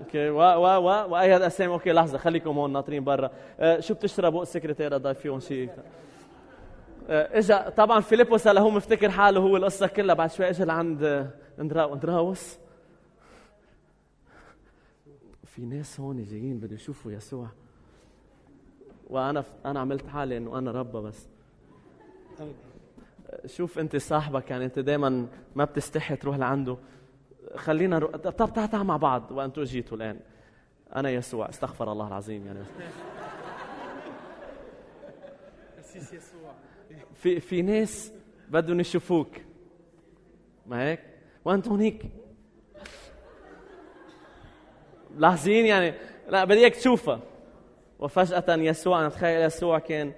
اوكي و و و واي هذا اسامي اوكي لحظه خليكم هون ناطرين برا أه شو بتشربوا السكرتيره فيهم شيء آه، اجا طبعا فيليبوس هلا هو مفتكر حاله هو القصه كلها بعد شوي اجى لعند آه، نراوس في ناس هون جايين بده يشوفوا يسوع وانا انا عملت حالي انه انا ربا بس شوف انت صاحبك يعني انت دائما ما بتستحي تروح لعنده خلينا رو... طب تعال مع بعض وانتم جيتوا الان انا يسوع استغفر الله العظيم يعني في في ناس بدهم يشوفوك ما هيك وانتم هيك لاحظين يعني لا بدي اياك تشوفها وفجأة يسوع أنا بتخيل يسوع كان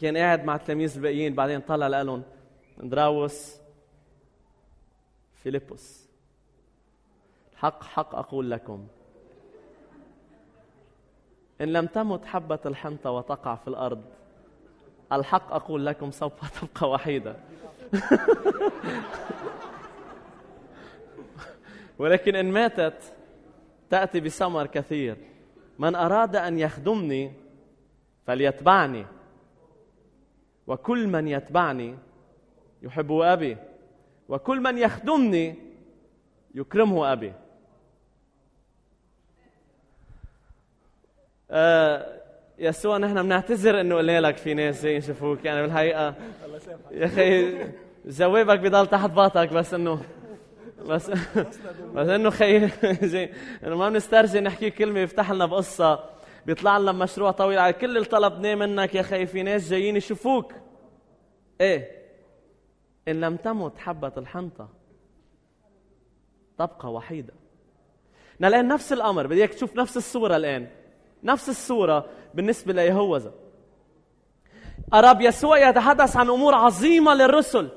كان قاعد مع التلاميذ الباقيين بعدين طلع لقالهم اندراوس فيليبوس حق حق أقول لكم إن لم تمت حبة الحنطة وتقع في الأرض الحق أقول لكم سوف تبقى وحيدة ولكن إن ماتت تأتي بثمر كثير من أراد أن يخدمني فليتبعني وكل من يتبعني يحبه أبي وكل من يخدمني يكرمه أبي آه يسوع نحن بنعتذر انه قلنا لك في ناس جايين يشوفوك يعني بالحقيقه يا اخي جوابك بضل تحت باطك بس انه بس بس انه خي زين انه ما بنسترجي نحكي كلمه يفتح لنا بقصه بيطلع لنا مشروع طويل على كل اللي طلبناه منك يا خي في ناس جايين يشوفوك ايه ان لم تمت حبه الحنطه تبقى وحيده الان نفس الامر بدي اياك تشوف نفس الصوره الان نفس الصوره بالنسبه ليهوذا أراب يسوع يتحدث عن أمور عظيمة للرسل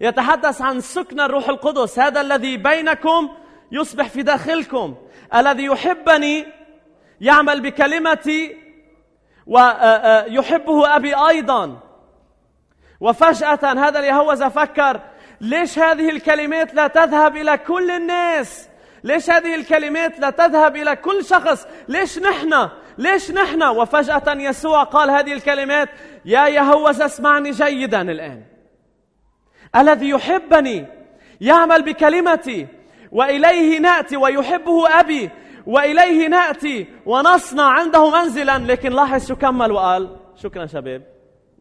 يتحدث عن سكن الروح القدس هذا الذي بينكم يصبح في داخلكم الذي يحبني يعمل بكلمتي ويحبه أبي أيضا وفجأة هذا اليهوذا فكر ليش هذه الكلمات لا تذهب إلى كل الناس ليش هذه الكلمات لا تذهب إلى كل شخص ليش نحن ليش نحن وفجأة يسوع قال هذه الكلمات يا يهوذا اسمعني جيدا الآن الذي يحبني يعمل بكلمتي واليه ناتي ويحبه ابي واليه ناتي ونصنع عنده منزلا لكن لاحظ شو كمل وقال شكرا شباب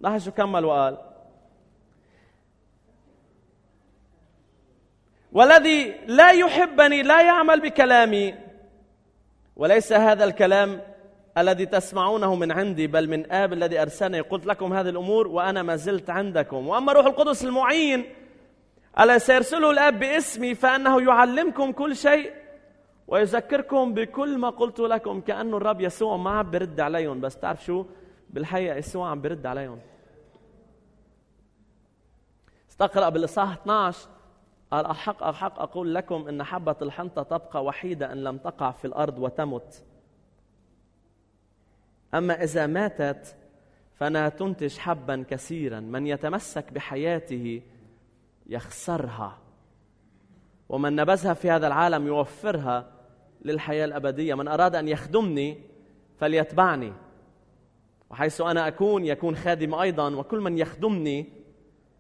لاحظ شو كمل وقال والذي لا يحبني لا يعمل بكلامي وليس هذا الكلام الذي تسمعونه من عندي بل من آب الذي أرسلني قلت لكم هذه الأمور وأنا ما زلت عندكم وأما روح القدس المعين ألا سيرسله الآب باسمي فأنه يعلمكم كل شيء ويذكركم بكل ما قلت لكم كأنه الرب يسوع ما عم برد عليهم بس تعرف شو بالحقيقة يسوع عم برد عليهم استقرأ بالإصحاح 12 قال أحق أحق أقول لكم إن حبة الحنطة تبقى وحيدة إن لم تقع في الأرض وتمت أما إذا ماتت فأنها تنتج حبا كثيرا من يتمسك بحياته يخسرها ومن نبذها في هذا العالم يوفرها للحياة الأبدية من أراد أن يخدمني فليتبعني وحيث أنا أكون يكون خادم أيضا وكل من يخدمني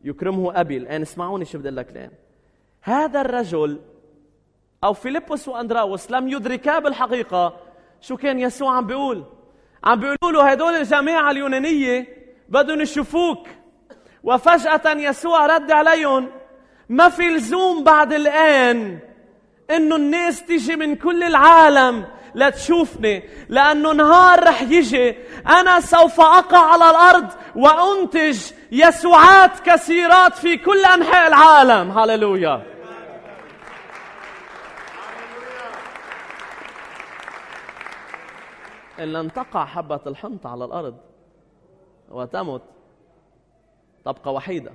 يكرمه أبي الآن اسمعوني شو بدي لك الآن هذا الرجل أو فيلبس وأندراوس لم يدركا بالحقيقة شو كان يسوع عم بيقول عم بيقولوا له هدول الجماعة اليونانية بدهم يشوفوك وفجأة يسوع رد عليهم ما في لزوم بعد الآن إنه الناس تيجي من كل العالم لتشوفني لأنه نهار رح يجي أنا سوف أقع على الأرض وأنتج يسوعات كثيرات في كل أنحاء العالم هللويا إن لم تقع حبة الحنطة على الأرض وتموت تبقى وحيدة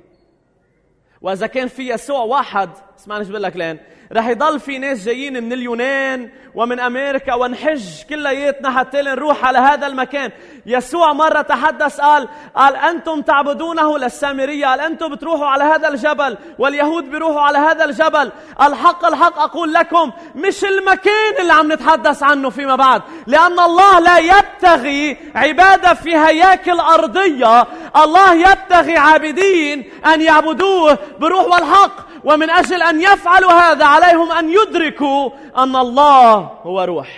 وإذا كان في يسوع واحد اسمعني شو بقول لك لين رح يضل في ناس جايين من اليونان ومن امريكا ونحج كلياتنا حتى نروح على هذا المكان يسوع مره تحدث قال قال انتم تعبدونه للسامريه قال انتم بتروحوا على هذا الجبل واليهود بيروحوا على هذا الجبل الحق الحق اقول لكم مش المكان اللي عم نتحدث عنه فيما بعد لان الله لا يبتغي عباده في هياكل ارضيه الله يبتغي عابدين ان يعبدوه بروح والحق ومن اجل أن يفعلوا هذا عليهم أن يدركوا أن الله هو روح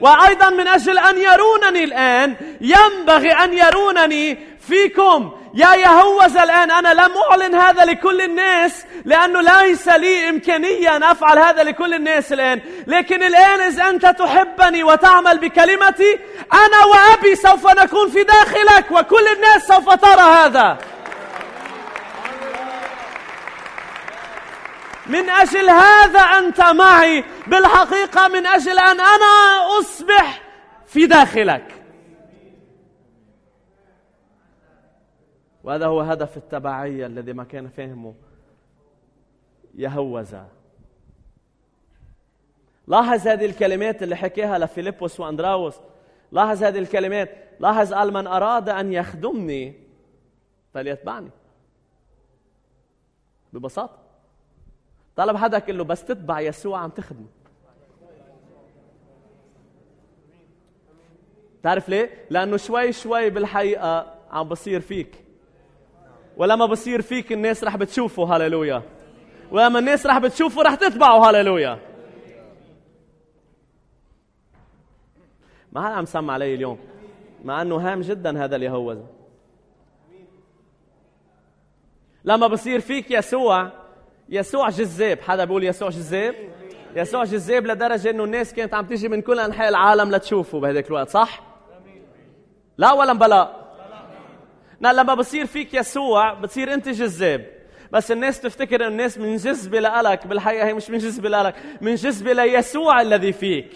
وأيضا من أجل أن يرونني الآن ينبغي أن يرونني فيكم يا يهوذا الآن أنا لم أعلن هذا لكل الناس لأنه ليس لي إمكانية أن أفعل هذا لكل الناس الآن لكن الآن إذا أنت تحبني وتعمل بكلمتي أنا وأبي سوف نكون في داخلك وكل الناس سوف ترى هذا من أجل هذا أنت معي بالحقيقة من أجل أن أنا أصبح في داخلك وهذا هو هدف التبعية الذي ما كان فهمه يهوذا لاحظ هذه الكلمات اللي حكيها لفيليبوس واندراوس لاحظ هذه الكلمات لاحظ قال من أراد أن يخدمني فليتبعني ببساطة طلب حدا قال له بس تتبع يسوع عم تخدمه تعرف ليه؟ لأنه شوي شوي بالحقيقة عم بصير فيك ولما بصير فيك الناس رح بتشوفه هللويا ولما الناس رح بتشوفه رح تتبعه هللويا ما حدا عم سمع علي اليوم مع انه هام جدا هذا اليهوذا لما بصير فيك يسوع يسوع جذاب حدا بيقول يسوع جذاب يسوع جذاب لدرجة انه الناس كانت عم تيجي من كل انحاء العالم لتشوفه بهذاك الوقت صح؟ لا ولا بلا لما بصير فيك يسوع بتصير انت جذاب بس الناس تفتكر انه الناس منجذبه لك بالحقيقه هي مش منجذبه لك منجذبه ليسوع الذي فيك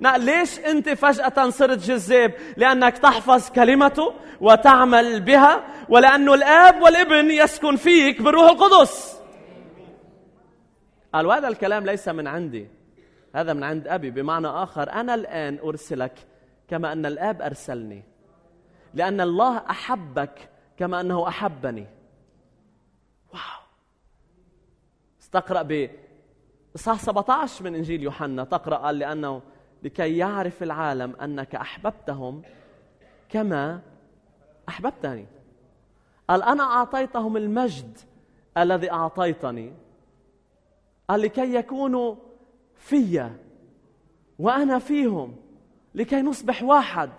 لا ليش انت فجاه صرت جذاب لانك تحفظ كلمته وتعمل بها ولانه الاب والابن يسكن فيك بالروح القدس قال وهذا الكلام ليس من عندي هذا من عند أبي بمعنى آخر أنا الآن أرسلك كما أن الآب أرسلني لأن الله أحبك كما أنه أحبني واو استقرأ إصحاح 17 من إنجيل يوحنا تقرأ قال لأنه لكي يعرف العالم أنك أحببتهم كما أحببتني قال أنا أعطيتهم المجد الذي أعطيتني قال لكي يكونوا في وأنا فيهم لكي نصبح واحد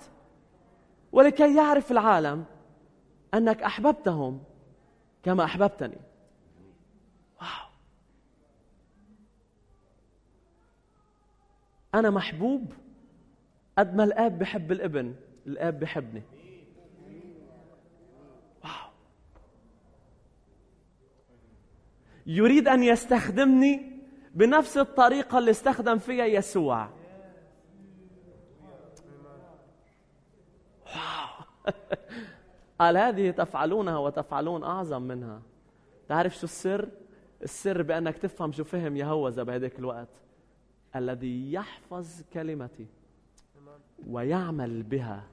ولكي يعرف العالم أنك أحببتهم كما أحببتني واو أنا محبوب قد ما الآب بحب الابن الآب بحبني يريد أن يستخدمني بنفس الطريقة اللي استخدم فيها يسوع قال هذه تفعلونها وتفعلون أعظم منها تعرف شو السر؟ السر بأنك تفهم شو فهم يهوذا بهذاك الوقت الذي يحفظ كلمتي ويعمل بها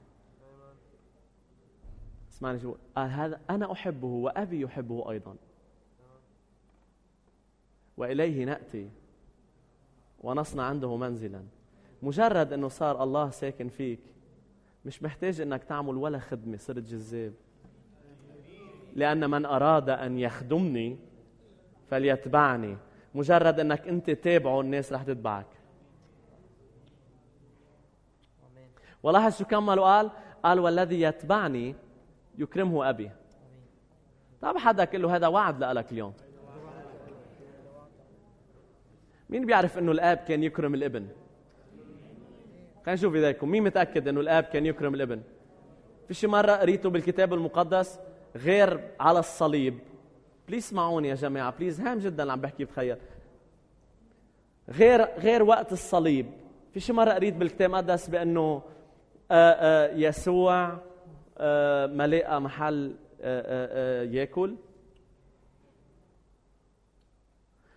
اسمعني شو قال هذا أنا أحبه وأبي يحبه أيضا وإليه نأتي ونصنع عنده منزلا مجرد أنه صار الله ساكن فيك مش محتاج أنك تعمل ولا خدمة صرت جذاب لأن من أراد أن يخدمني فليتبعني مجرد أنك أنت تابعه الناس رح تتبعك ولاحظ شو كمل وقال قال والذي يتبعني يكرمه أبي طب حدا كله هذا وعد لك اليوم مين بيعرف انه الاب كان يكرم الابن خلينا نشوف ايديكم مين متاكد انه الاب كان يكرم الابن في شي مره قريته بالكتاب المقدس غير على الصليب بليز اسمعوني يا جماعه بليز هام جدا اللي عم بحكي بتخيل غير غير وقت الصليب في شي مره قريت بالكتاب المقدس بانه آه، آه، يسوع آه، ما يسوع محل ياكل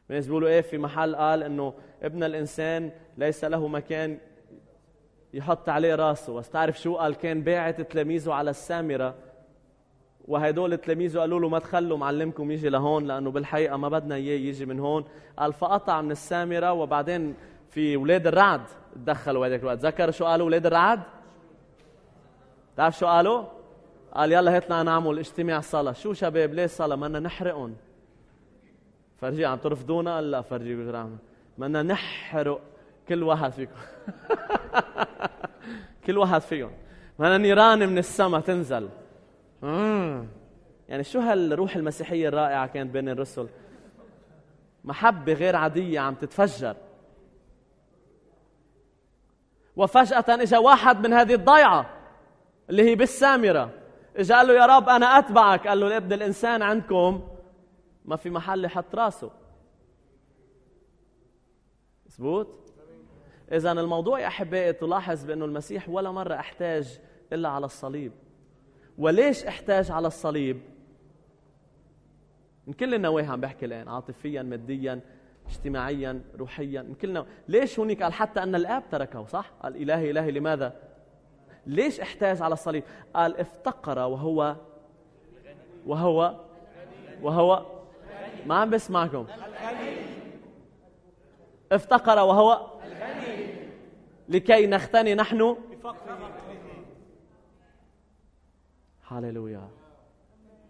بالنسبة بيقولوا ايه في محل قال انه ابن الانسان ليس له مكان يحط عليه راسه بس تعرف شو قال كان باعت تلاميذه على السامرة وهدول تلاميذه قالوا له ما تخلوا معلمكم يجي لهون لانه بالحقيقه ما بدنا اياه يجي من هون قال فقطع من السامره وبعدين في ولاد الرعد تدخلوا هذاك الوقت ذكر شو قالوا ولاد الرعد تعرف شو قالوا قال يلا هيطلع نعمل اجتماع صلاه شو شباب ليه صلاه ما بدنا نحرقهم فرجي عم ترفضونا لا فرجي جرام بدنا نحرق كل واحد فيكم كل واحد فيهم بدنا نيران من السما تنزل يعني شو هالروح المسيحيه الرائعه كانت بين الرسل محبه غير عاديه عم تتفجر وفجاه اجى واحد من هذه الضيعه اللي هي بالسامره اجى قال له يا رب انا اتبعك قال له ابن الانسان عندكم ما في محل يحط راسه مزبوط اذا الموضوع يا احبائي تلاحظ بانه المسيح ولا مره احتاج الا على الصليب وليش احتاج على الصليب من كل النواحي عم بحكي الان عاطفيا ماديا اجتماعيا روحيا من كل نوع ليش هونيك قال حتى ان الاب تركه صح قال الهي الهي لماذا ليش احتاج على الصليب قال افتقر وهو وهو وهو ما عم بسمعكم افتقر وهو الغني لكي نختني نحن هللويا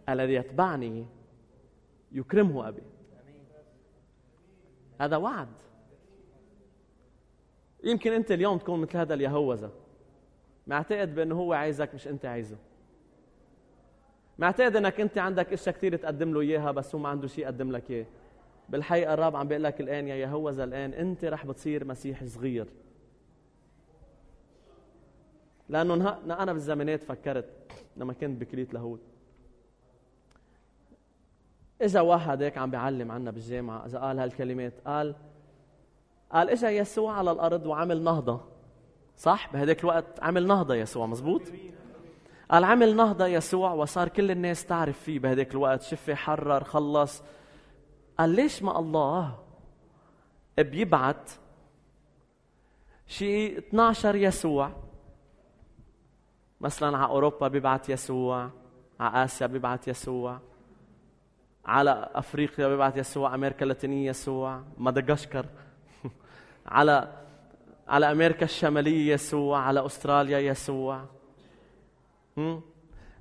الذي يتبعني يكرمه أبي هذا وعد يمكن أنت اليوم تكون مثل هذا اليهوذا معتقد بأنه هو عايزك مش أنت عايزه معتاد انك انت عندك اشياء كثير تقدم له اياها بس هو ما عنده شيء يقدم لك اياه بالحقيقه الرب عم بيقول لك الان يا يهوذا الان انت رح بتصير مسيح صغير لانه انا بالزمانات فكرت لما كنت بكريت لاهوت اجا واحد هيك عم بيعلم عنا بالجامعه اذا قال هالكلمات قال قال اجا يسوع على الارض وعمل نهضه صح بهداك الوقت عمل نهضه يسوع مزبوط قال عمل نهضة يسوع وصار كل الناس تعرف فيه بهداك الوقت شفي حرر خلص قال ليش ما الله بيبعت شيء 12 يسوع مثلا على اوروبا بيبعت يسوع على اسيا بيبعت يسوع على افريقيا بيبعت يسوع امريكا اللاتينيه يسوع مدغشقر على على امريكا الشماليه يسوع على استراليا يسوع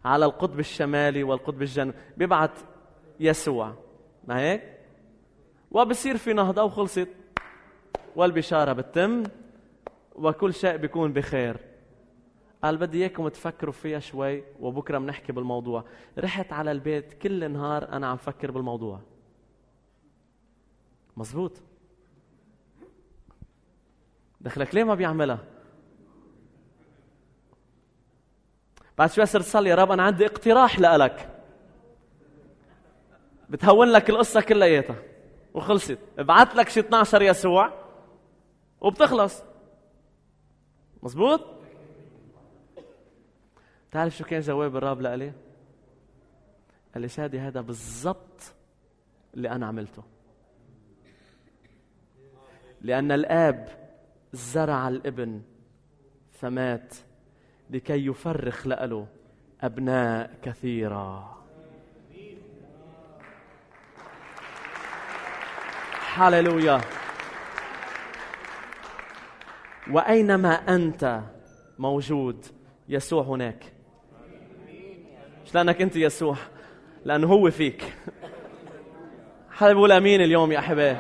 على القطب الشمالي والقطب الجنوبي بيبعت يسوع ما هيك وبصير في نهضه وخلصت والبشاره بتتم وكل شيء بيكون بخير قال بدي اياكم تفكروا فيها شوي وبكره بنحكي بالموضوع رحت على البيت كل نهار انا عم فكر بالموضوع مزبوط دخلك ليه ما بيعملها بعد شوي صرت صلي يا رب انا عندي اقتراح لك بتهون لك القصه كلياتها وخلصت ابعث لك شي 12 يسوع وبتخلص مزبوط تعرف شو كان جواب الرب لإلي؟ قال لي شادي هذا بالضبط اللي أنا عملته لأن الآب زرع الابن فمات لكي يفرخ لأله أبناء كثيرة هللويا وأينما أنت موجود يسوع هناك مش لأنك أنت يسوع لأنه هو فيك حابب أقول أمين اليوم يا أحبائي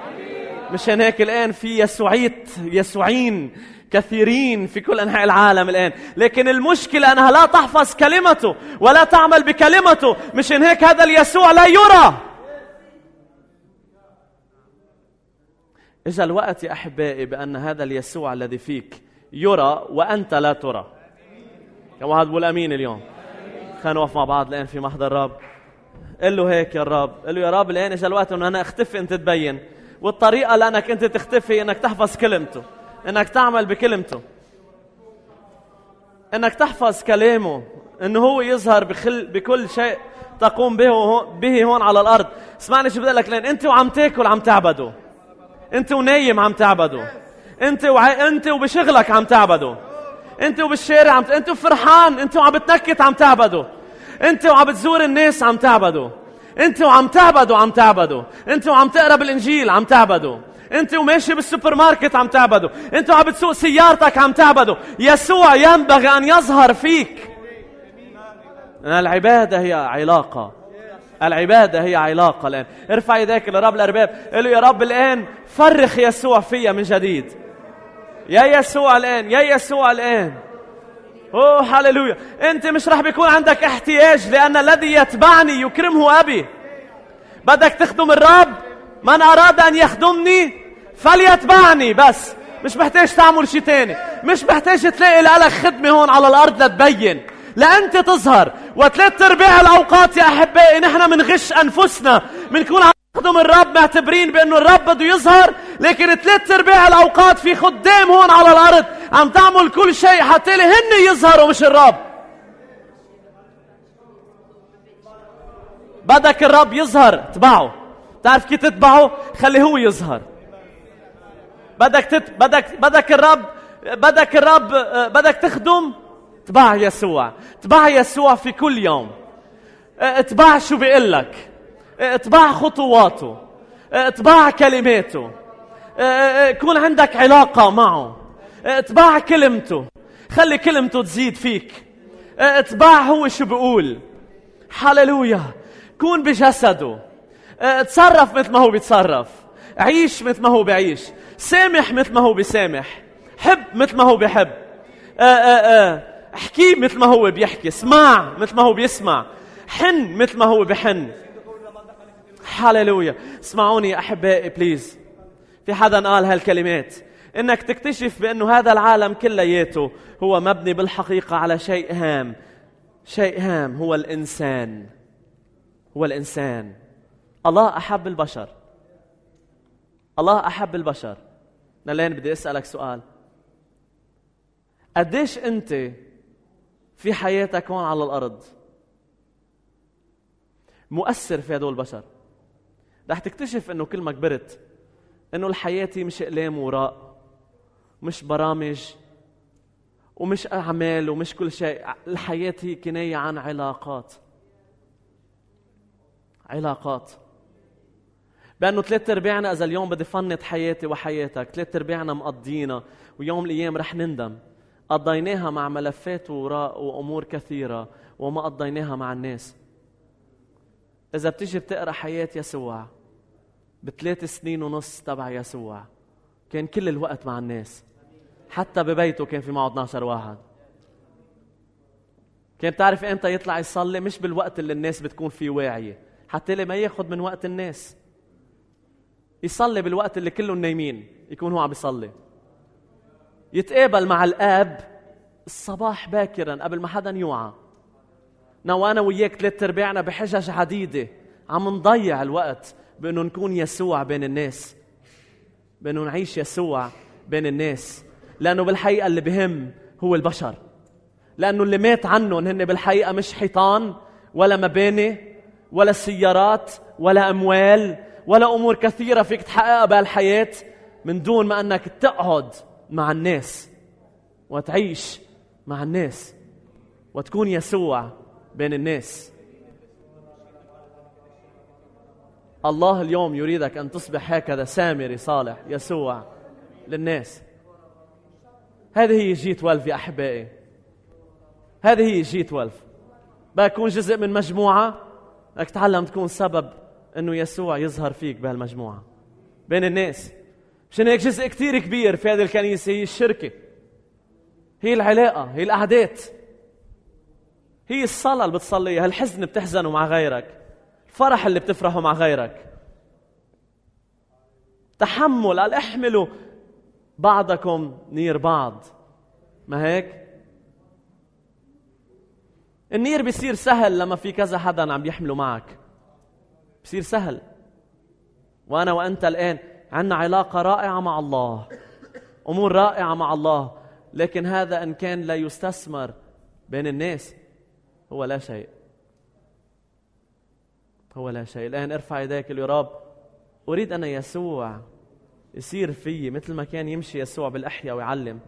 مش هناك الآن في يسوعية يسوعين كثيرين في كل أنحاء العالم الآن لكن المشكلة أنها لا تحفظ كلمته ولا تعمل بكلمته مشان هيك هذا اليسوع لا يرى إجا الوقت يا أحبائي بأن هذا اليسوع الذي فيك يرى وأنت لا ترى كم واحد بقول أمين اليوم خلينا نوقف مع بعض الآن في محضر الرب قل له هيك يا رب قل له يا رب الآن إجا الوقت أن أنا أختفي أنت تبين والطريقة لأنك أنت تختفي أنك تحفظ كلمته انك تعمل بكلمته انك تحفظ كلامه انه هو يظهر بخل بكل شيء تقوم به هون به هون على الارض اسمعني شو بدي لك لان انت وعم تاكل عم تعبده انت ونايم عم تعبده انت وع... انت وبشغلك عم تعبده انت وبالشارع عم انت فرحان انت وعم بتنكت عم تعبده انت وعم بتزور الناس عم تعبده انت وعم تعبده عم تعبده انت وعم تقرا بالانجيل عم تعبده انت وماشي بالسوبر ماركت عم تعبده انت عم بتسوق سيارتك عم تعبده يسوع ينبغي ان يظهر فيك العبادة هي علاقة العبادة هي علاقة الآن ارفع يديك لرب الأرباب قل له يا رب الآن فرخ يسوع فيا من جديد يا يسوع الآن يا يسوع الآن اوه هللويا انت مش رح بيكون عندك احتياج لان الذي يتبعني يكرمه ابي بدك تخدم الرب من أراد أن يخدمني فليتبعني بس مش محتاج تعمل شيء تاني مش محتاج تلاقي لك خدمة هون على الأرض لتبين لأنت تظهر وثلاث أرباع الأوقات يا أحبائي نحن منغش أنفسنا منكون عم نخدم الرب معتبرين بأنه الرب بده يظهر لكن ثلاث أرباع الأوقات في خدام هون على الأرض عم تعمل كل شيء حتى هن يظهروا مش الرب بدك الرب يظهر تبعه تعرف كيف تتبعه خلي هو يظهر بدك تت... بدك بدك الرب بدك الرب بدك تخدم تبع يسوع تبع يسوع في كل يوم اتبع شو بيقول لك اتبع خطواته اتبع كلماته كون عندك علاقة معه اتبع كلمته خلي كلمته تزيد فيك اتبع هو شو بيقول هللويا كون بجسده آه، تصرف مثل ما هو بيتصرف عيش مثل ما هو بيعيش سامح مثل ما هو بيسامح حب مثل ما هو بيحب آه، آه، احكي مثل ما هو بيحكي اسمع مثل ما هو بيسمع حن مثل ما هو بحن هللويا اسمعوني يا احبائي بليز في حدا قال هالكلمات انك تكتشف بانه هذا العالم كلياته هو مبني بالحقيقه على شيء هام شيء هام هو الانسان هو الانسان الله أحب البشر الله أحب البشر للين بدي أسألك سؤال قديش أنت في حياتك هون على الأرض مؤثر في هدول البشر رح تكتشف انه كل ما كبرت انه الحياه مش اقلام وراء مش برامج ومش اعمال ومش كل شيء الحياه هي كنايه عن علاقات علاقات بانه ثلاث ارباعنا اذا اليوم بدي فنط حياتي وحياتك ثلاث ارباعنا مقضينا ويوم الايام رح نندم قضيناها مع ملفات وراء وامور كثيره وما قضيناها مع الناس اذا بتيجي بتقرا حياه يسوع بثلاث سنين ونص تبع يسوع كان كل الوقت مع الناس حتى ببيته كان في معه 12 واحد كان بتعرف امتى يطلع يصلي مش بالوقت اللي الناس بتكون فيه واعيه حتى اللي ما ياخذ من وقت الناس يصلي بالوقت اللي كلهم نايمين يكون هو عم يصلي يتقابل مع الاب الصباح باكرا قبل ما حدا يوعى وانا وياك ثلاث ارباعنا بحجج عديده عم نضيع الوقت بانه نكون يسوع بين الناس بانه نعيش يسوع بين الناس لانه بالحقيقه اللي بهم هو البشر لانه اللي مات عنهم هن بالحقيقه مش حيطان ولا مباني ولا سيارات ولا اموال ولا أمور كثيرة فيك تحققها بهالحياة من دون ما أنك تقعد مع الناس وتعيش مع الناس وتكون يسوع بين الناس الله اليوم يريدك أن تصبح هكذا سامري صالح يسوع للناس هذه هي جي 12 يا أحبائي هذه هي جي 12 بدك تكون جزء من مجموعة بدك تتعلم تكون سبب انه يسوع يظهر فيك بهالمجموعه بين الناس مشان هيك جزء كثير كبير في هذه الكنيسه هي الشركه هي العلاقه هي القعدات هي الصلاه اللي بتصليها الحزن بتحزنه مع غيرك الفرح اللي بتفرحه مع غيرك تحمل قال احملوا بعضكم نير بعض ما هيك النير بيصير سهل لما في كذا حدا عم يحمله معك بصير سهل وأنا وأنت الآن عندنا علاقة رائعة مع الله أمور رائعة مع الله لكن هذا إن كان لا يستثمر بين الناس هو لا شيء هو لا شيء الآن ارفع يديك يا رب أريد أن يسوع يصير فيي مثل ما كان يمشي يسوع بالأحياء ويعلم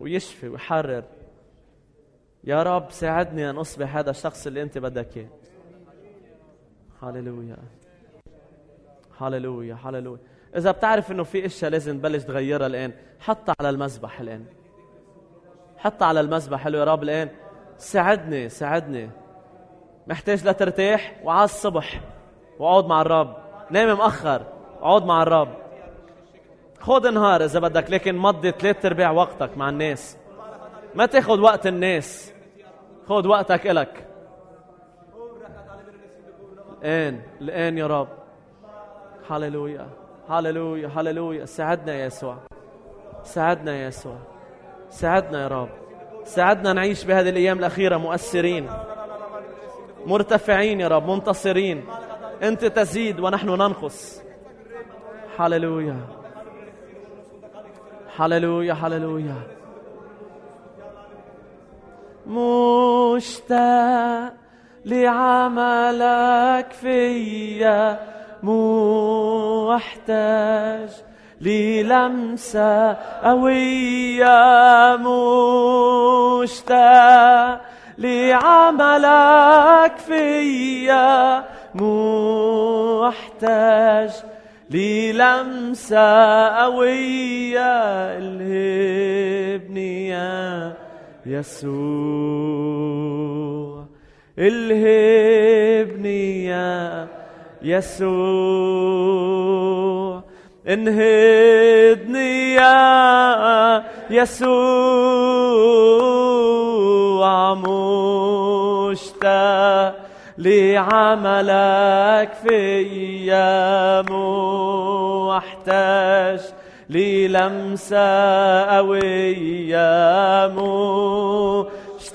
ويشفي ويحرر يا رب ساعدني أن أصبح هذا الشخص اللي أنت بدك إياه هللويا هللويا هللويا إذا بتعرف إنه في أشياء لازم تبلش تغيرها الآن حطها على المذبح الآن حطها على المذبح حلو يا رب الآن ساعدني ساعدني محتاج لترتاح وعلى الصبح وقعد مع الرب نام مأخر اقعد مع الرب خذ نهار إذا بدك لكن مضي ثلاث أرباع وقتك مع الناس ما تاخذ وقت الناس خذ وقتك إلك الآن الآن يا رب هللويا هللويا هللويا ساعدنا يا يسوع ساعدنا يا يسوع ساعدنا يا رب ساعدنا نعيش بهذه الأيام الأخيرة مؤثرين مرتفعين يا رب منتصرين أنت تزيد ونحن ننقص هللويا هللويا هللويا مشتاق لعملك فيا محتاج للمسة قوية مشتاق لعملك فيا محتاج للمسة قوية الهبني يا يسوع الهبني يا يسوع انهدني يا يسوع مشتاق لعملك فيا محتاج للمسة قوية مو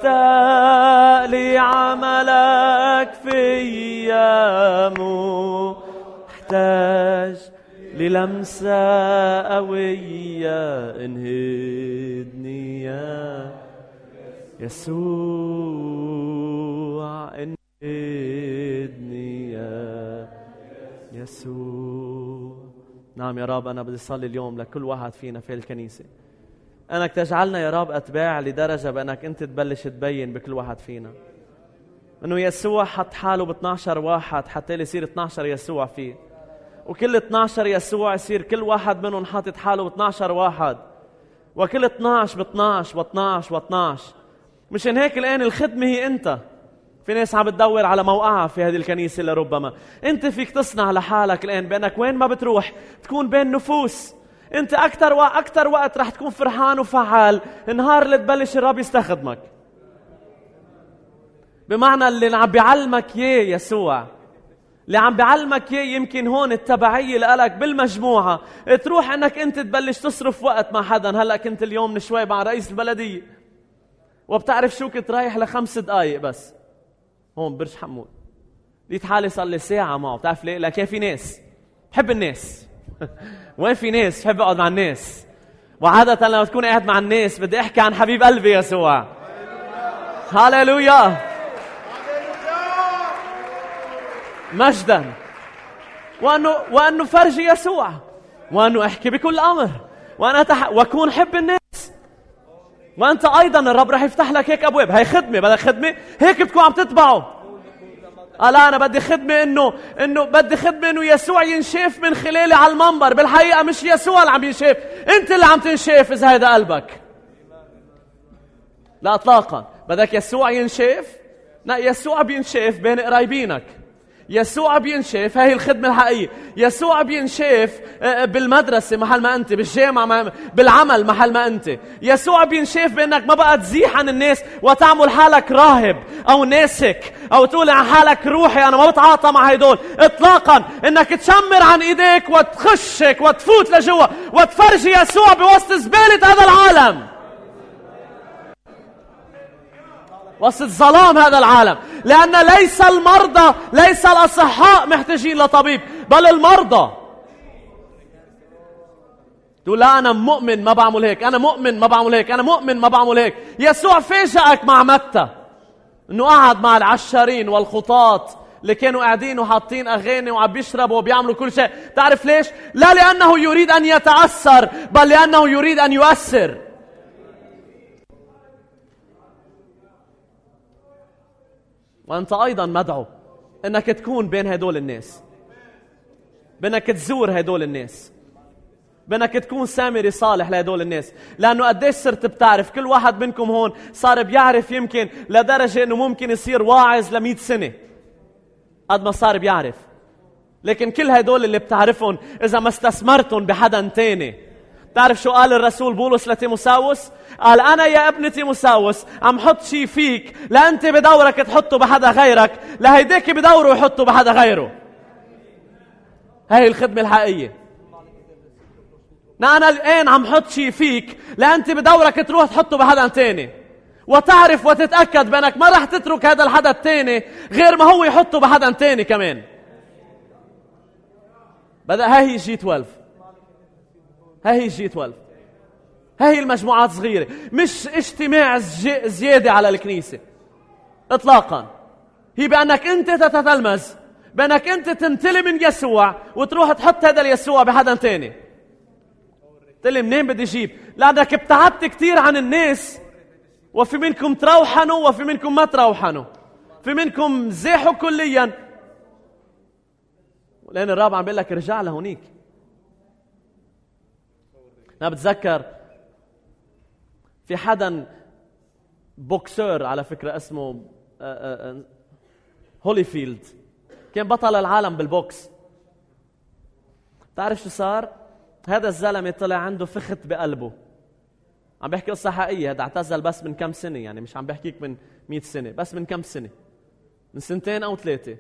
لي عملك فيا محتاج للمسة قوية انهدني يا يسوع انهدني يا يسوع نعم يا رب أنا بدي صلي اليوم لكل واحد فينا في الكنيسة أنك تجعلنا يا رب أتباع لدرجة بأنك أنت تبلش تبين بكل واحد فينا أنه يسوع حط حاله ب 12 واحد حتى يصير 12 يسوع فيه وكل 12 يسوع يصير كل واحد منهم حاطط حاله ب 12 واحد وكل 12 ب 12 و 12 و 12 مشان هيك الآن الخدمة هي أنت في ناس عم بتدور على موقعها في هذه الكنيسة لربما أنت فيك تصنع لحالك الآن بأنك وين ما بتروح تكون بين نفوس انت اكثر واكثر وقت رح تكون فرحان وفعال نهار اللي تبلش الرب يستخدمك بمعنى اللي عم بيعلمك اياه يسوع اللي عم بيعلمك اياه يمكن هون التبعيه لك بالمجموعه تروح انك انت تبلش تصرف وقت مع حدا هلا كنت اليوم من شوي مع رئيس البلديه وبتعرف شو كنت رايح لخمس دقائق بس هون برج حمود لقيت حالي صار لي ساعه معه بتعرف ليه؟ لك في ناس بحب الناس وين في ناس بحب اقعد مع الناس وعادة لما تكون قاعد مع الناس بدي احكي عن حبيب قلبي يسوع هللويا مجدا وانه وانه فرج يسوع وانه احكي بكل امر وانا تح... واكون حب الناس وانت ايضا الرب رح يفتح لك هيك ابواب هي خدمه بدك خدمه هيك بتكون عم تتبعه قال انا بدي خدمه انه انه بدي خدمه انه يسوع ينشاف من خلالي على المنبر بالحقيقه مش يسوع اللي عم ينشاف انت اللي عم تنشاف اذا هيدا قلبك لا اطلاقا بدك يسوع ينشاف لا يسوع بينشاف بين قرايبينك يسوع بينشاف هاي الخدمة الحقيقية يسوع بينشاف آه، آه، بالمدرسة محل ما أنت بالجامعة بالعمل محل ما أنت يسوع بينشاف بأنك ما بقى تزيح عن الناس وتعمل حالك راهب أو ناسك أو تقول عن حالك روحي أنا ما بتعاطى مع هدول إطلاقا أنك تشمر عن إيديك وتخشك وتفوت لجوا وتفرجي يسوع بوسط زبالة هذا العالم وسط ظلام هذا العالم لأن ليس المرضى ليس الأصحاء محتاجين لطبيب بل المرضى تقول لا أنا مؤمن ما بعمل هيك أنا مؤمن ما بعمل هيك أنا مؤمن ما بعمل هيك يسوع فاجأك مع متى أنه قعد مع العشارين والخطاط اللي كانوا قاعدين وحاطين اغاني وعم بيشربوا وبيعملوا كل شيء، تعرف ليش؟ لا لانه يريد ان يتاثر بل لانه يريد ان يؤثر. وأنت أيضا مدعو أنك تكون بين هدول الناس بأنك تزور هدول الناس بأنك تكون سامري صالح لهدول الناس لأنه قديش صرت بتعرف كل واحد منكم هون صار بيعرف يمكن لدرجة أنه ممكن يصير واعظ ل سنة قد ما صار بيعرف لكن كل هدول اللي بتعرفهم إذا ما استثمرتهم بحدا تاني تعرف شو قال الرسول بولس لتيموساوس قال أنا يا ابن تيموساوس عم حط شيء فيك لا أنت بدورك تحطه بحدا غيرك لا هيديك بدوره يحطه بحدا غيره هاي الخدمة الحقيقية أنا الآن عم حط شيء فيك لا أنت بدورك تروح تحطه بحدا تاني وتعرف وتتأكد بأنك ما راح تترك هذا الحدا التاني غير ما هو يحطه بحدا تاني كمان بدأ هاي جي 12 ها هي الجي 12 ها هي المجموعات صغيرة مش اجتماع زيادة على الكنيسة اطلاقا هي بأنك أنت تتتلمذ بأنك أنت تمتلي من يسوع وتروح تحط هذا اليسوع بحدا تاني تقول لي منين بدي جيب لأنك ابتعدت كثير عن الناس وفي منكم تروحنوا وفي منكم ما تروحنوا في منكم زاحوا كليا لأن الرابع عم بيقول لك ارجع لهونيك انا بتذكر في حدا بوكسر على فكره اسمه آه، آه، آه، هوليفيلد كان بطل العالم بالبوكس بتعرف شو صار هذا الزلمه طلع عنده فخت بقلبه عم بحكي قصه حقيقيه هذا اعتزل بس من كم سنه يعني مش عم بحكيك من 100 سنه بس من كم سنه من سنتين او ثلاثه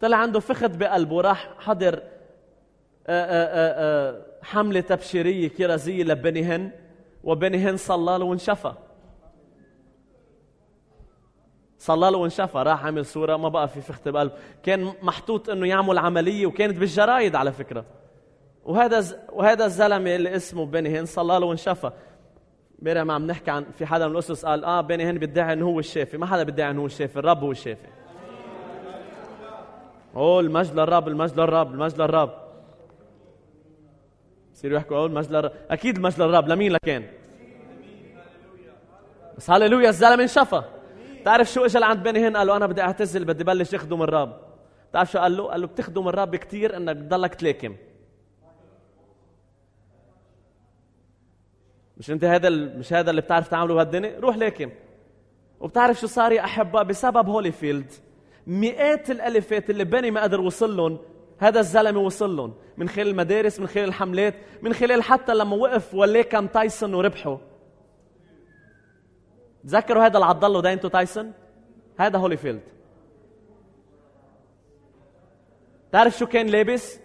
طلع عنده فخت بقلبه راح حضر آه، آه، آه، حملة تبشيرية كرازية وبني هن صلى له وانشفى صلى له وانشفى راح عمل صورة ما بقى في فخت بقلب كان محطوط انه يعمل عملية وكانت بالجرايد على فكرة وهذا وهذا الزلمة اللي اسمه هن صلى له وانشفى امبارح ما عم نحكي عن في حدا من الاسس قال اه هن بيدعي انه هو الشافي ما حدا بيدعي انه هو الشافي الرب هو الشافي اوه المجد للرب المجد للرب المجد للرب بصيروا يحكوا اول مجلى اكيد مجلى للرب لمين لكان بس هللويا الزلمه انشفى بتعرف شو اجى لعند بني هن قال له انا بدي اعتزل بدي بلش اخدم الرب بتعرف شو قال له؟ قال له بتخدم الرب كثير انك بتضلك تلاكم مش انت هذا مش هذا اللي بتعرف تعمله بهالدنيا؟ روح لاكم وبتعرف شو صار يا احباء بسبب هوليفيلد مئات الالفات اللي بني ما قدر وصل لهم هذا الزلمه وصل لهم من خلال المدارس من خلال الحملات من خلال حتى لما وقف ولاه كم تايسون وربحه تذكروا هذا اللي عضله داينتو تايسون هذا هوليفيلد تعرف شو كان لابس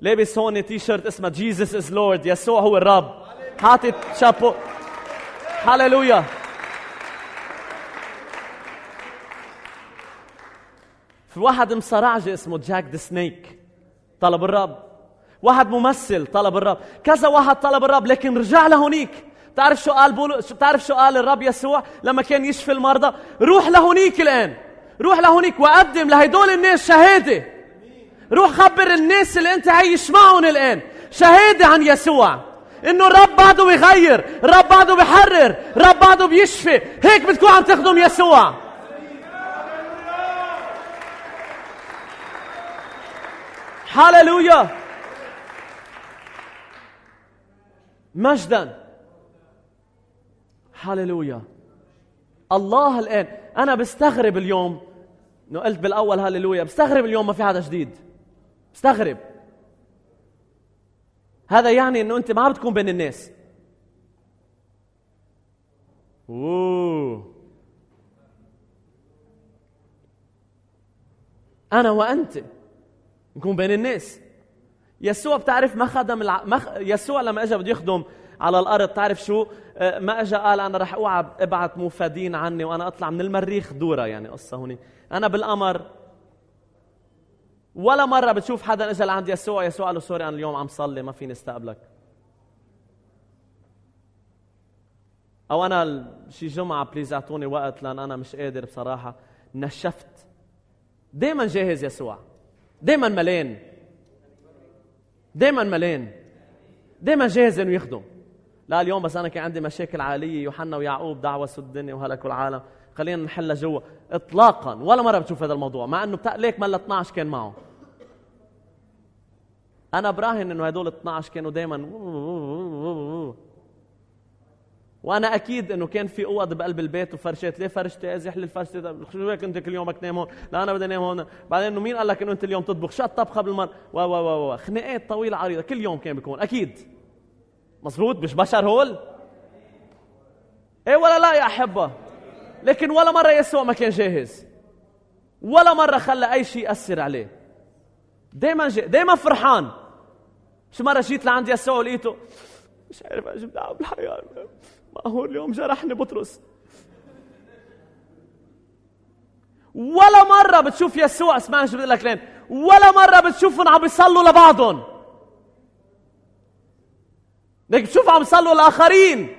لابس هون تي شيرت اسمها جيزس از لورد يسوع هو الرب حاطط شابو هللويا في واحد مصارعجي اسمه جاك ذا سنيك طلب الرب واحد ممثل طلب الرب كذا واحد طلب الرب لكن رجع لهونيك تعرف شو قال بولو تعرف شو قال الرب يسوع لما كان يشفي المرضى روح لهونيك الآن روح لهونيك وقدم لهدول الناس شهادة روح خبر الناس اللي انت عايش معهم الآن شهادة عن يسوع انه الرب بعده بيغير الرب بعده بيحرر الرب بعده بيشفي هيك بتكون عم تخدم يسوع هللويا مجدا هللويا الله الان انا بستغرب اليوم انه قلت بالاول هللويا بستغرب اليوم ما في حدا جديد بستغرب هذا يعني انه انت ما عم تكون بين الناس اوه انا وانت نكون بين الناس يسوع بتعرف ما خدم الع... ما... يسوع لما اجى بده يخدم على الارض تعرف شو آه، ما اجى قال انا رح اوعى ابعت مفادين عني وانا اطلع من المريخ دوره يعني قصه هون انا بالقمر ولا مره بتشوف حدا اجى لعند يسوع يسوع قال له سوري انا اليوم عم صلي ما فيني استقبلك او انا شي جمعه بليز اعطوني وقت لان انا مش قادر بصراحه نشفت دائما جاهز يسوع دايما ملان دايما ملان دايما جاهز انه يخدم لا اليوم بس انا كان عندي مشاكل عائليه يوحنا ويعقوب دعوه سد الدنيا وهلكوا العالم خلينا نحلها جوا اطلاقا ولا مره بتشوف هذا الموضوع مع انه بتاع ليك ملا 12 كان معه انا براهن انه هدول 12 كانوا دائما وانا اكيد انه كان في اوض بقلب البيت وفرشات ليه فرشتي ازيح حل الفرشه شو هيك انت كل يوم بدك تنام هون لا انا بدي انام هون بعدين انه مين قال لك انه انت اليوم تطبخ شو الطبخه بالمر و و و و خناقات طويله عريضه كل يوم كان بيكون اكيد مزبوط مش بشر هول ايه ولا لا يا احبه لكن ولا مره يسوع ما كان جاهز ولا مره خلى اي شيء ياثر عليه دائما جاي دائما فرحان شو مره جيت لعند يسوع ولقيته مش عارف ايش دعوه بالحياه ما هو اليوم جرحني بطرس ولا مرة بتشوف يسوع اسمعني شو بدي لك لين ولا مرة بتشوفهم عم بيصلوا لبعضهم بدك بتشوف عم بيصلوا لآخرين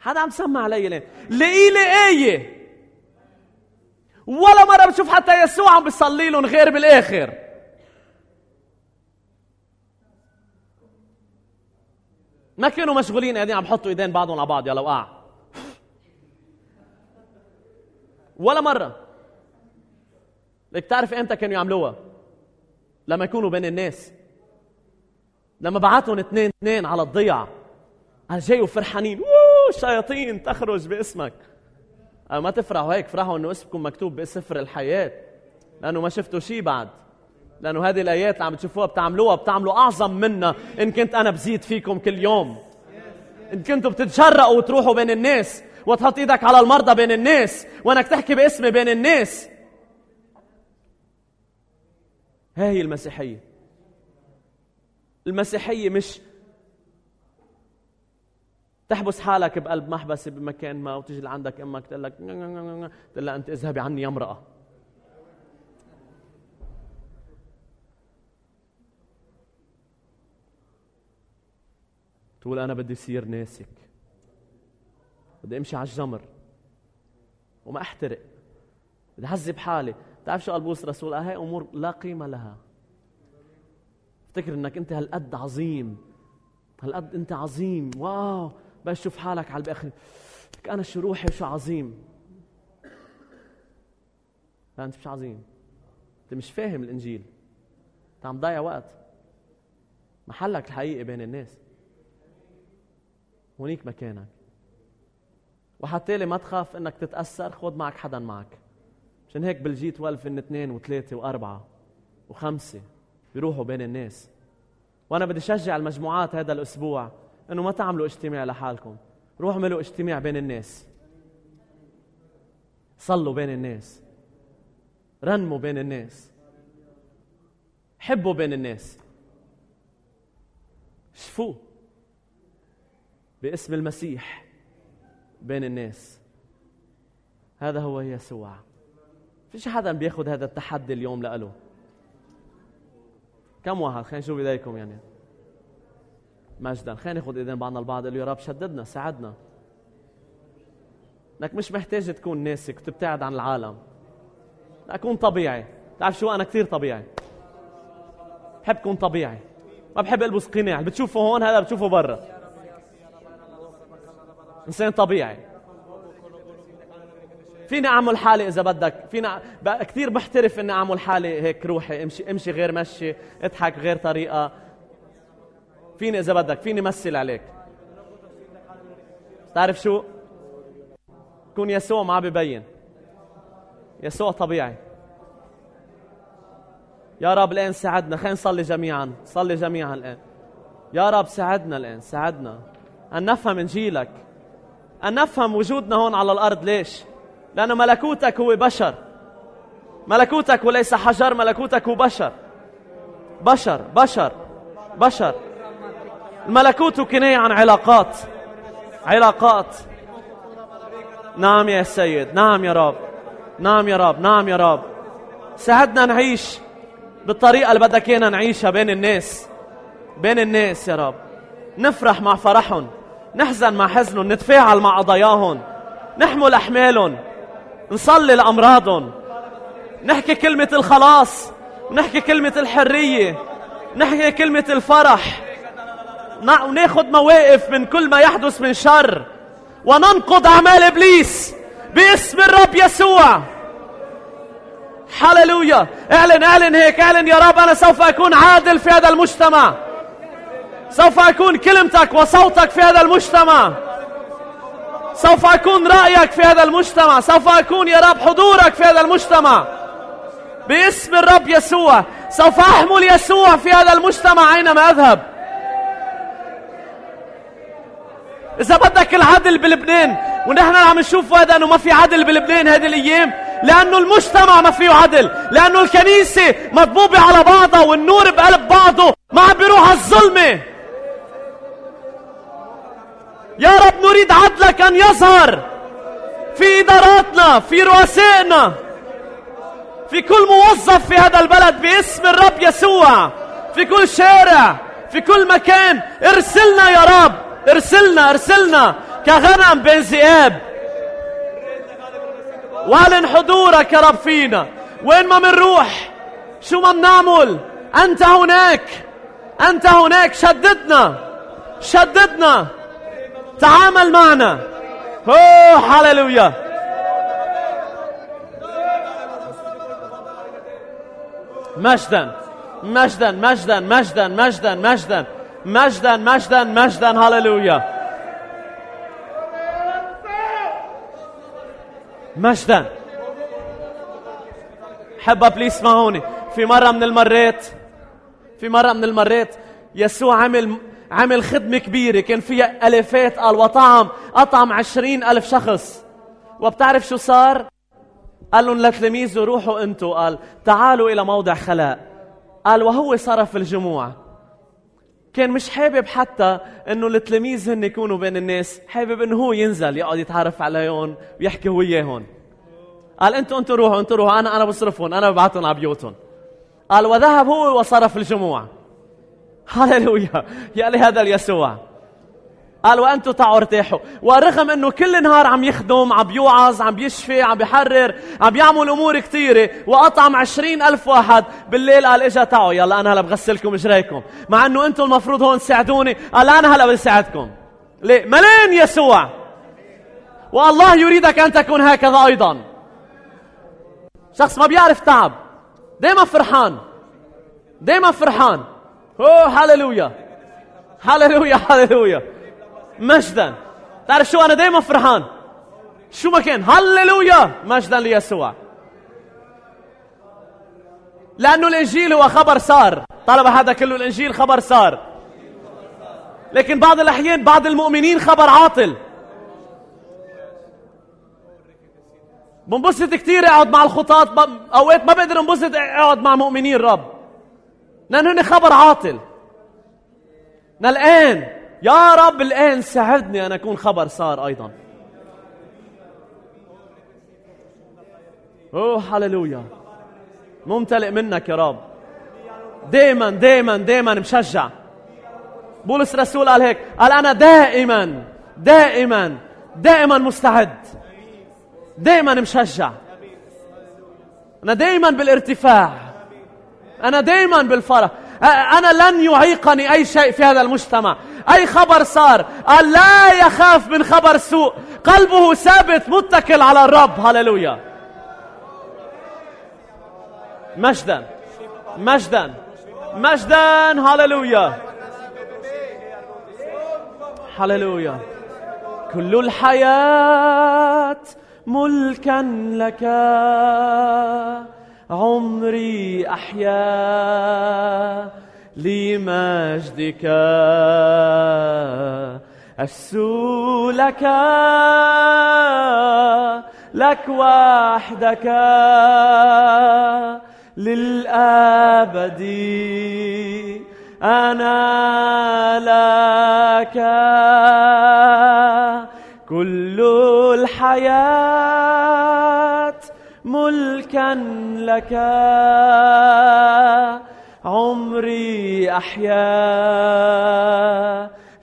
حدا عم سمع علي لين لقي لي آية ولا مرة بتشوف حتى يسوع عم بيصلي لهم غير بالآخر ما كانوا مشغولين قاعدين عم يحطوا ايدين بعضهم على بعض يلا وقع ولا مره لك تعرف امتى كانوا يعملوها لما يكونوا بين الناس لما بعتهم اثنين اثنين على الضيعه جايوا فرحانين شياطين تخرج باسمك أه، ما تفرحوا هيك فرحوا انه اسمكم مكتوب بسفر الحياه لانه ما شفتوا شيء بعد لأنه هذه الآيات اللي عم تشوفوها بتعملوها بتعملوا أعظم منا إن كنت أنا بزيد فيكم كل يوم إن كنتوا بتتجرأوا وتروحوا بين الناس وتحط إيدك على المرضى بين الناس وإنك تحكي باسمي بين الناس هاي المسيحية المسيحية مش تحبس حالك بقلب محبسة بمكان ما وتجي لعندك امك تقول لك نعم، نعم، نعم، تقول لها انت اذهبي عني يا امراه تقول أنا بدي أصير ناسك بدي أمشي على الجمر وما أحترق بدي اعذب حالي بتعرف شو قال بولس الرسول هاي أمور لا قيمة لها افتكر انك انت هالقد عظيم هالقد انت عظيم واو بس شوف حالك على الاخر لك انا شو روحي وشو عظيم لا انت مش عظيم انت مش فاهم الانجيل انت عم تضيع وقت محلك الحقيقي بين الناس هونيك مكانك وحتى لي ما تخاف انك تتاثر خذ معك حدا معك عشان هيك بالجي 12 ان اثنين وثلاثه واربعه وخمسه بيروحوا بين الناس وانا بدي شجع المجموعات هذا الاسبوع انه ما تعملوا اجتماع لحالكم روحوا اعملوا اجتماع بين الناس صلوا بين الناس رنموا بين الناس حبوا بين الناس شفوه باسم المسيح بين الناس هذا هو يسوع فيش حدا بياخذ هذا التحدي اليوم لإله كم واحد خلينا نشوف ايديكم يعني مجدا خلينا ناخذ ايدين بعضنا البعض قال يا رب شددنا ساعدنا انك مش محتاج تكون ناسك وتبتعد عن العالم اكون طبيعي بتعرف شو انا كثير طبيعي بحب كون طبيعي ما بحب البس قناع بتشوفه هون هذا بتشوفه برا إنسان طبيعي فيني أعمل حالي إذا بدك فيني كثير بحترف إني أعمل حالي هيك روحي أمشي أمشي غير مشي أضحك غير طريقة فيني إذا بدك فيني مثل عليك تعرف شو كون يسوع ما ببين يسوع طبيعي يا رب الآن ساعدنا خلينا نصلي جميعا صلي جميعا الآن يا رب ساعدنا الآن ساعدنا أن نفهم إنجيلك أن نفهم وجودنا هون على الأرض ليش؟ لأنه ملكوتك هو بشر ملكوتك وليس حجر ملكوتك هو بشر بشر بشر بشر الملكوت كناية عن علاقات علاقات نعم يا سيد نعم يا رب نعم يا رب نعم يا رب ساعدنا نعيش بالطريقة اللي بدك نعيشها بين الناس بين الناس يا رب نفرح مع فرحهم نحزن مع حزنهم نتفاعل مع قضاياهم نحمل أحمالهم نصلي لأمراضهم نحكي كلمة الخلاص نحكي كلمة الحرية نحكي كلمة الفرح وناخد مواقف من كل ما يحدث من شر وننقض أعمال إبليس باسم الرب يسوع هللويا اعلن اعلن هيك اعلن يا رب انا سوف اكون عادل في هذا المجتمع سوف أكون كلمتك وصوتك في هذا المجتمع سوف أكون رأيك في هذا المجتمع سوف أكون يا رب حضورك في هذا المجتمع باسم الرب يسوع سوف أحمل يسوع في هذا المجتمع أينما أذهب إذا بدك العدل بلبنان ونحن عم نشوف هذا أنه ما في عدل بلبنان هذه الأيام لأنه المجتمع ما فيه عدل لأنه الكنيسة مطبوبة على بعضها والنور بقلب بعضه ما عم بيروح على الظلمه يا رب نريد عدلك أن يظهر في إداراتنا في رؤسائنا في كل موظف في هذا البلد باسم الرب يسوع في كل شارع في كل مكان ارسلنا يا رب ارسلنا ارسلنا كغنم بين ذئاب واعلن حضورك يا رب فينا وين ما منروح شو ما بنعمل انت هناك انت هناك شددنا شددنا تعامل معنا اوه هللويا مجدا مجدا مجدا مجدا مجدا مجدا مجدا مجدا مجدا هللويا مجدا حب ابليس اسمعوني في مرة من المرات في مرة من المرات يسوع عمل عمل خدمة كبيرة كان فيها ألفات قال وطعم أطعم عشرين ألف شخص وبتعرف شو صار؟ قال لهم لتلاميذه روحوا انتوا قال تعالوا إلى موضع خلاء قال وهو صرف الجموع كان مش حابب حتى انه التلاميذ هن يكونوا بين الناس حابب انه هو ينزل يقعد يتعرف عليهم ويحكي هو وياهم قال انتوا انتوا روحوا انتوا روحوا انا انا بصرفهم انا ببعثهم على بيوتهم قال وذهب هو وصرف الجموع هللويا يا لهذا اليسوع قال وانتو تعوا ارتاحوا ورغم انه كل نهار عم يخدم عم بيوعظ عم بيشفي عم بيحرر عم بيعمل امور كثيره واطعم عشرين الف واحد بالليل قال اجا تعوا يلا انا هلا بغسلكم اجريكم مع انه انتم المفروض هون تساعدوني قال انا هلا بدي ساعدكم ليه ملين يسوع والله يريدك ان تكون هكذا ايضا شخص ما بيعرف تعب دائما فرحان دائما فرحان اوه هللويا هللويا هللويا مجدا تعرف شو أنا دايما فرحان شو ما كان هللويا مجدا ليسوع لأنه الإنجيل هو خبر صار طلب هذا كله الإنجيل خبر صار لكن بعض الأحيان بعض المؤمنين خبر عاطل بنبسط كثير اقعد مع الخطاة اوقات ما بقدر انبسط اقعد مع مؤمنين رب لانه هن خبر عاطل أنا الآن يا رب الآن ساعدني أن أكون خبر صار أيضا أوه هللويا ممتلئ منك يا رب دائما دائما دائما مشجع بولس الرسول قال هيك قال أنا دائما دائما دائما مستعد دائما مشجع أنا دائما بالارتفاع أنا دائما بالفرح أنا لن يعيقني أي شيء في هذا المجتمع أي خبر صار قال لا يخاف من خبر سوء قلبه ثابت متكل على الرب هللويا مجدا مجدا مجدا هللويا هللويا كل الحياة ملكا لك عمري أحيا لمجدك اسو لك لك وحدك للأبد أنا لك كل الحياة ملكا لك عمري أحيا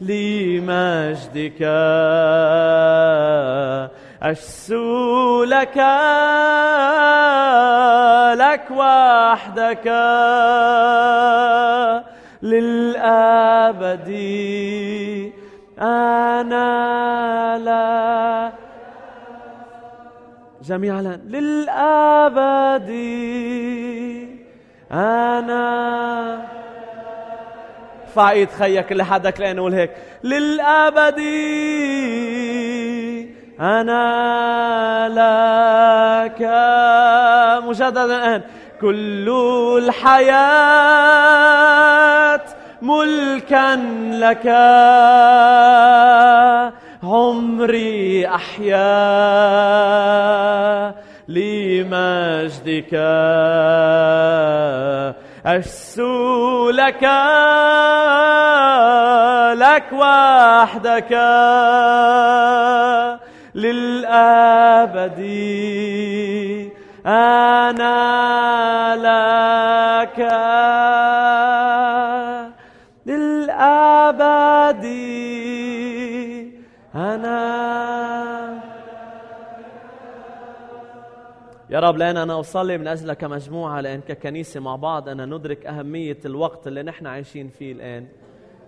لمجدك أشسو لك لك وحدك للأبد أنا لك جميعا للأبد أنا ارفع ايد خيك لحدك قول هيك للأبد أنا لك مجددا الآن كل الحياة ملكا لك عمري أحيا لمجدك أشسو لك لك وحدك للأبد أنا لك يا رب لأن أنا أصلي من أجلك كمجموعة لأن ككنيسة مع بعض انا ندرك أهمية الوقت اللي نحن عايشين فيه الآن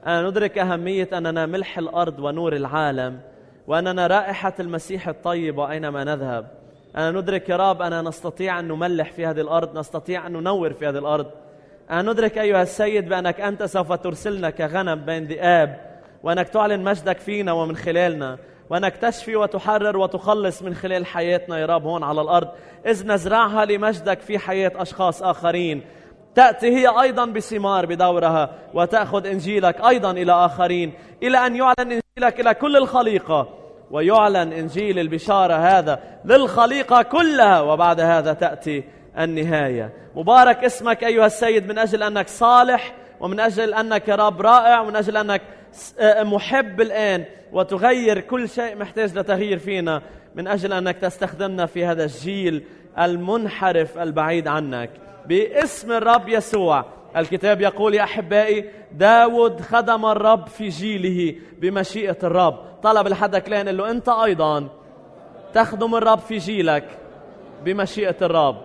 انا ندرك أهمية أننا ملح الأرض ونور العالم وأننا رائحة المسيح الطيب أينما نذهب انا ندرك يا رب اننا نستطيع أن نملح في هذه الأرض نستطيع أن ننور في هذه الأرض انا ندرك أيها السيد بأنك أنت سوف ترسلنا كغنم بين ذئاب وأنك تعلن مجدك فينا ومن خلالنا وأنك تشفي وتحرر وتخلص من خلال حياتنا يا رب هون على الأرض إذ نزرعها لمجدك في حياة أشخاص آخرين تأتي هي أيضا بثمار بدورها وتأخذ إنجيلك أيضا إلى آخرين إلى أن يعلن إنجيلك إلى كل الخليقة ويعلن إنجيل البشارة هذا للخليقة كلها وبعد هذا تأتي النهاية مبارك اسمك أيها السيد من أجل أنك صالح ومن أجل أنك رب رائع ومن أجل أنك آه، آه، محب الآن وتغير كل شيء محتاج لتغيير فينا من أجل أنك تستخدمنا في هذا الجيل المنحرف البعيد عنك باسم الرب يسوع الكتاب يقول يا أحبائي داود خدم الرب في جيله بمشيئة الرب طلب لحدك كلان قال له أنت أيضا تخدم الرب في جيلك بمشيئة الرب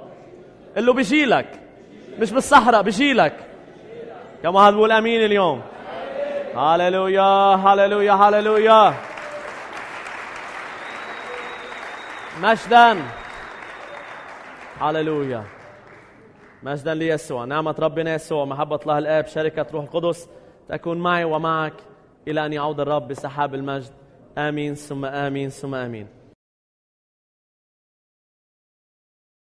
قل له بجيلك مش بالصحراء بجيلك كما هذا بقول امين اليوم هللويا هللويا هللويا مجدا هللويا مجدا ليسوع نعمة ربنا يسوع محبة الله الآب شركة روح القدس تكون معي ومعك إلى أن يعود الرب بسحاب المجد آمين ثم آمين ثم آمين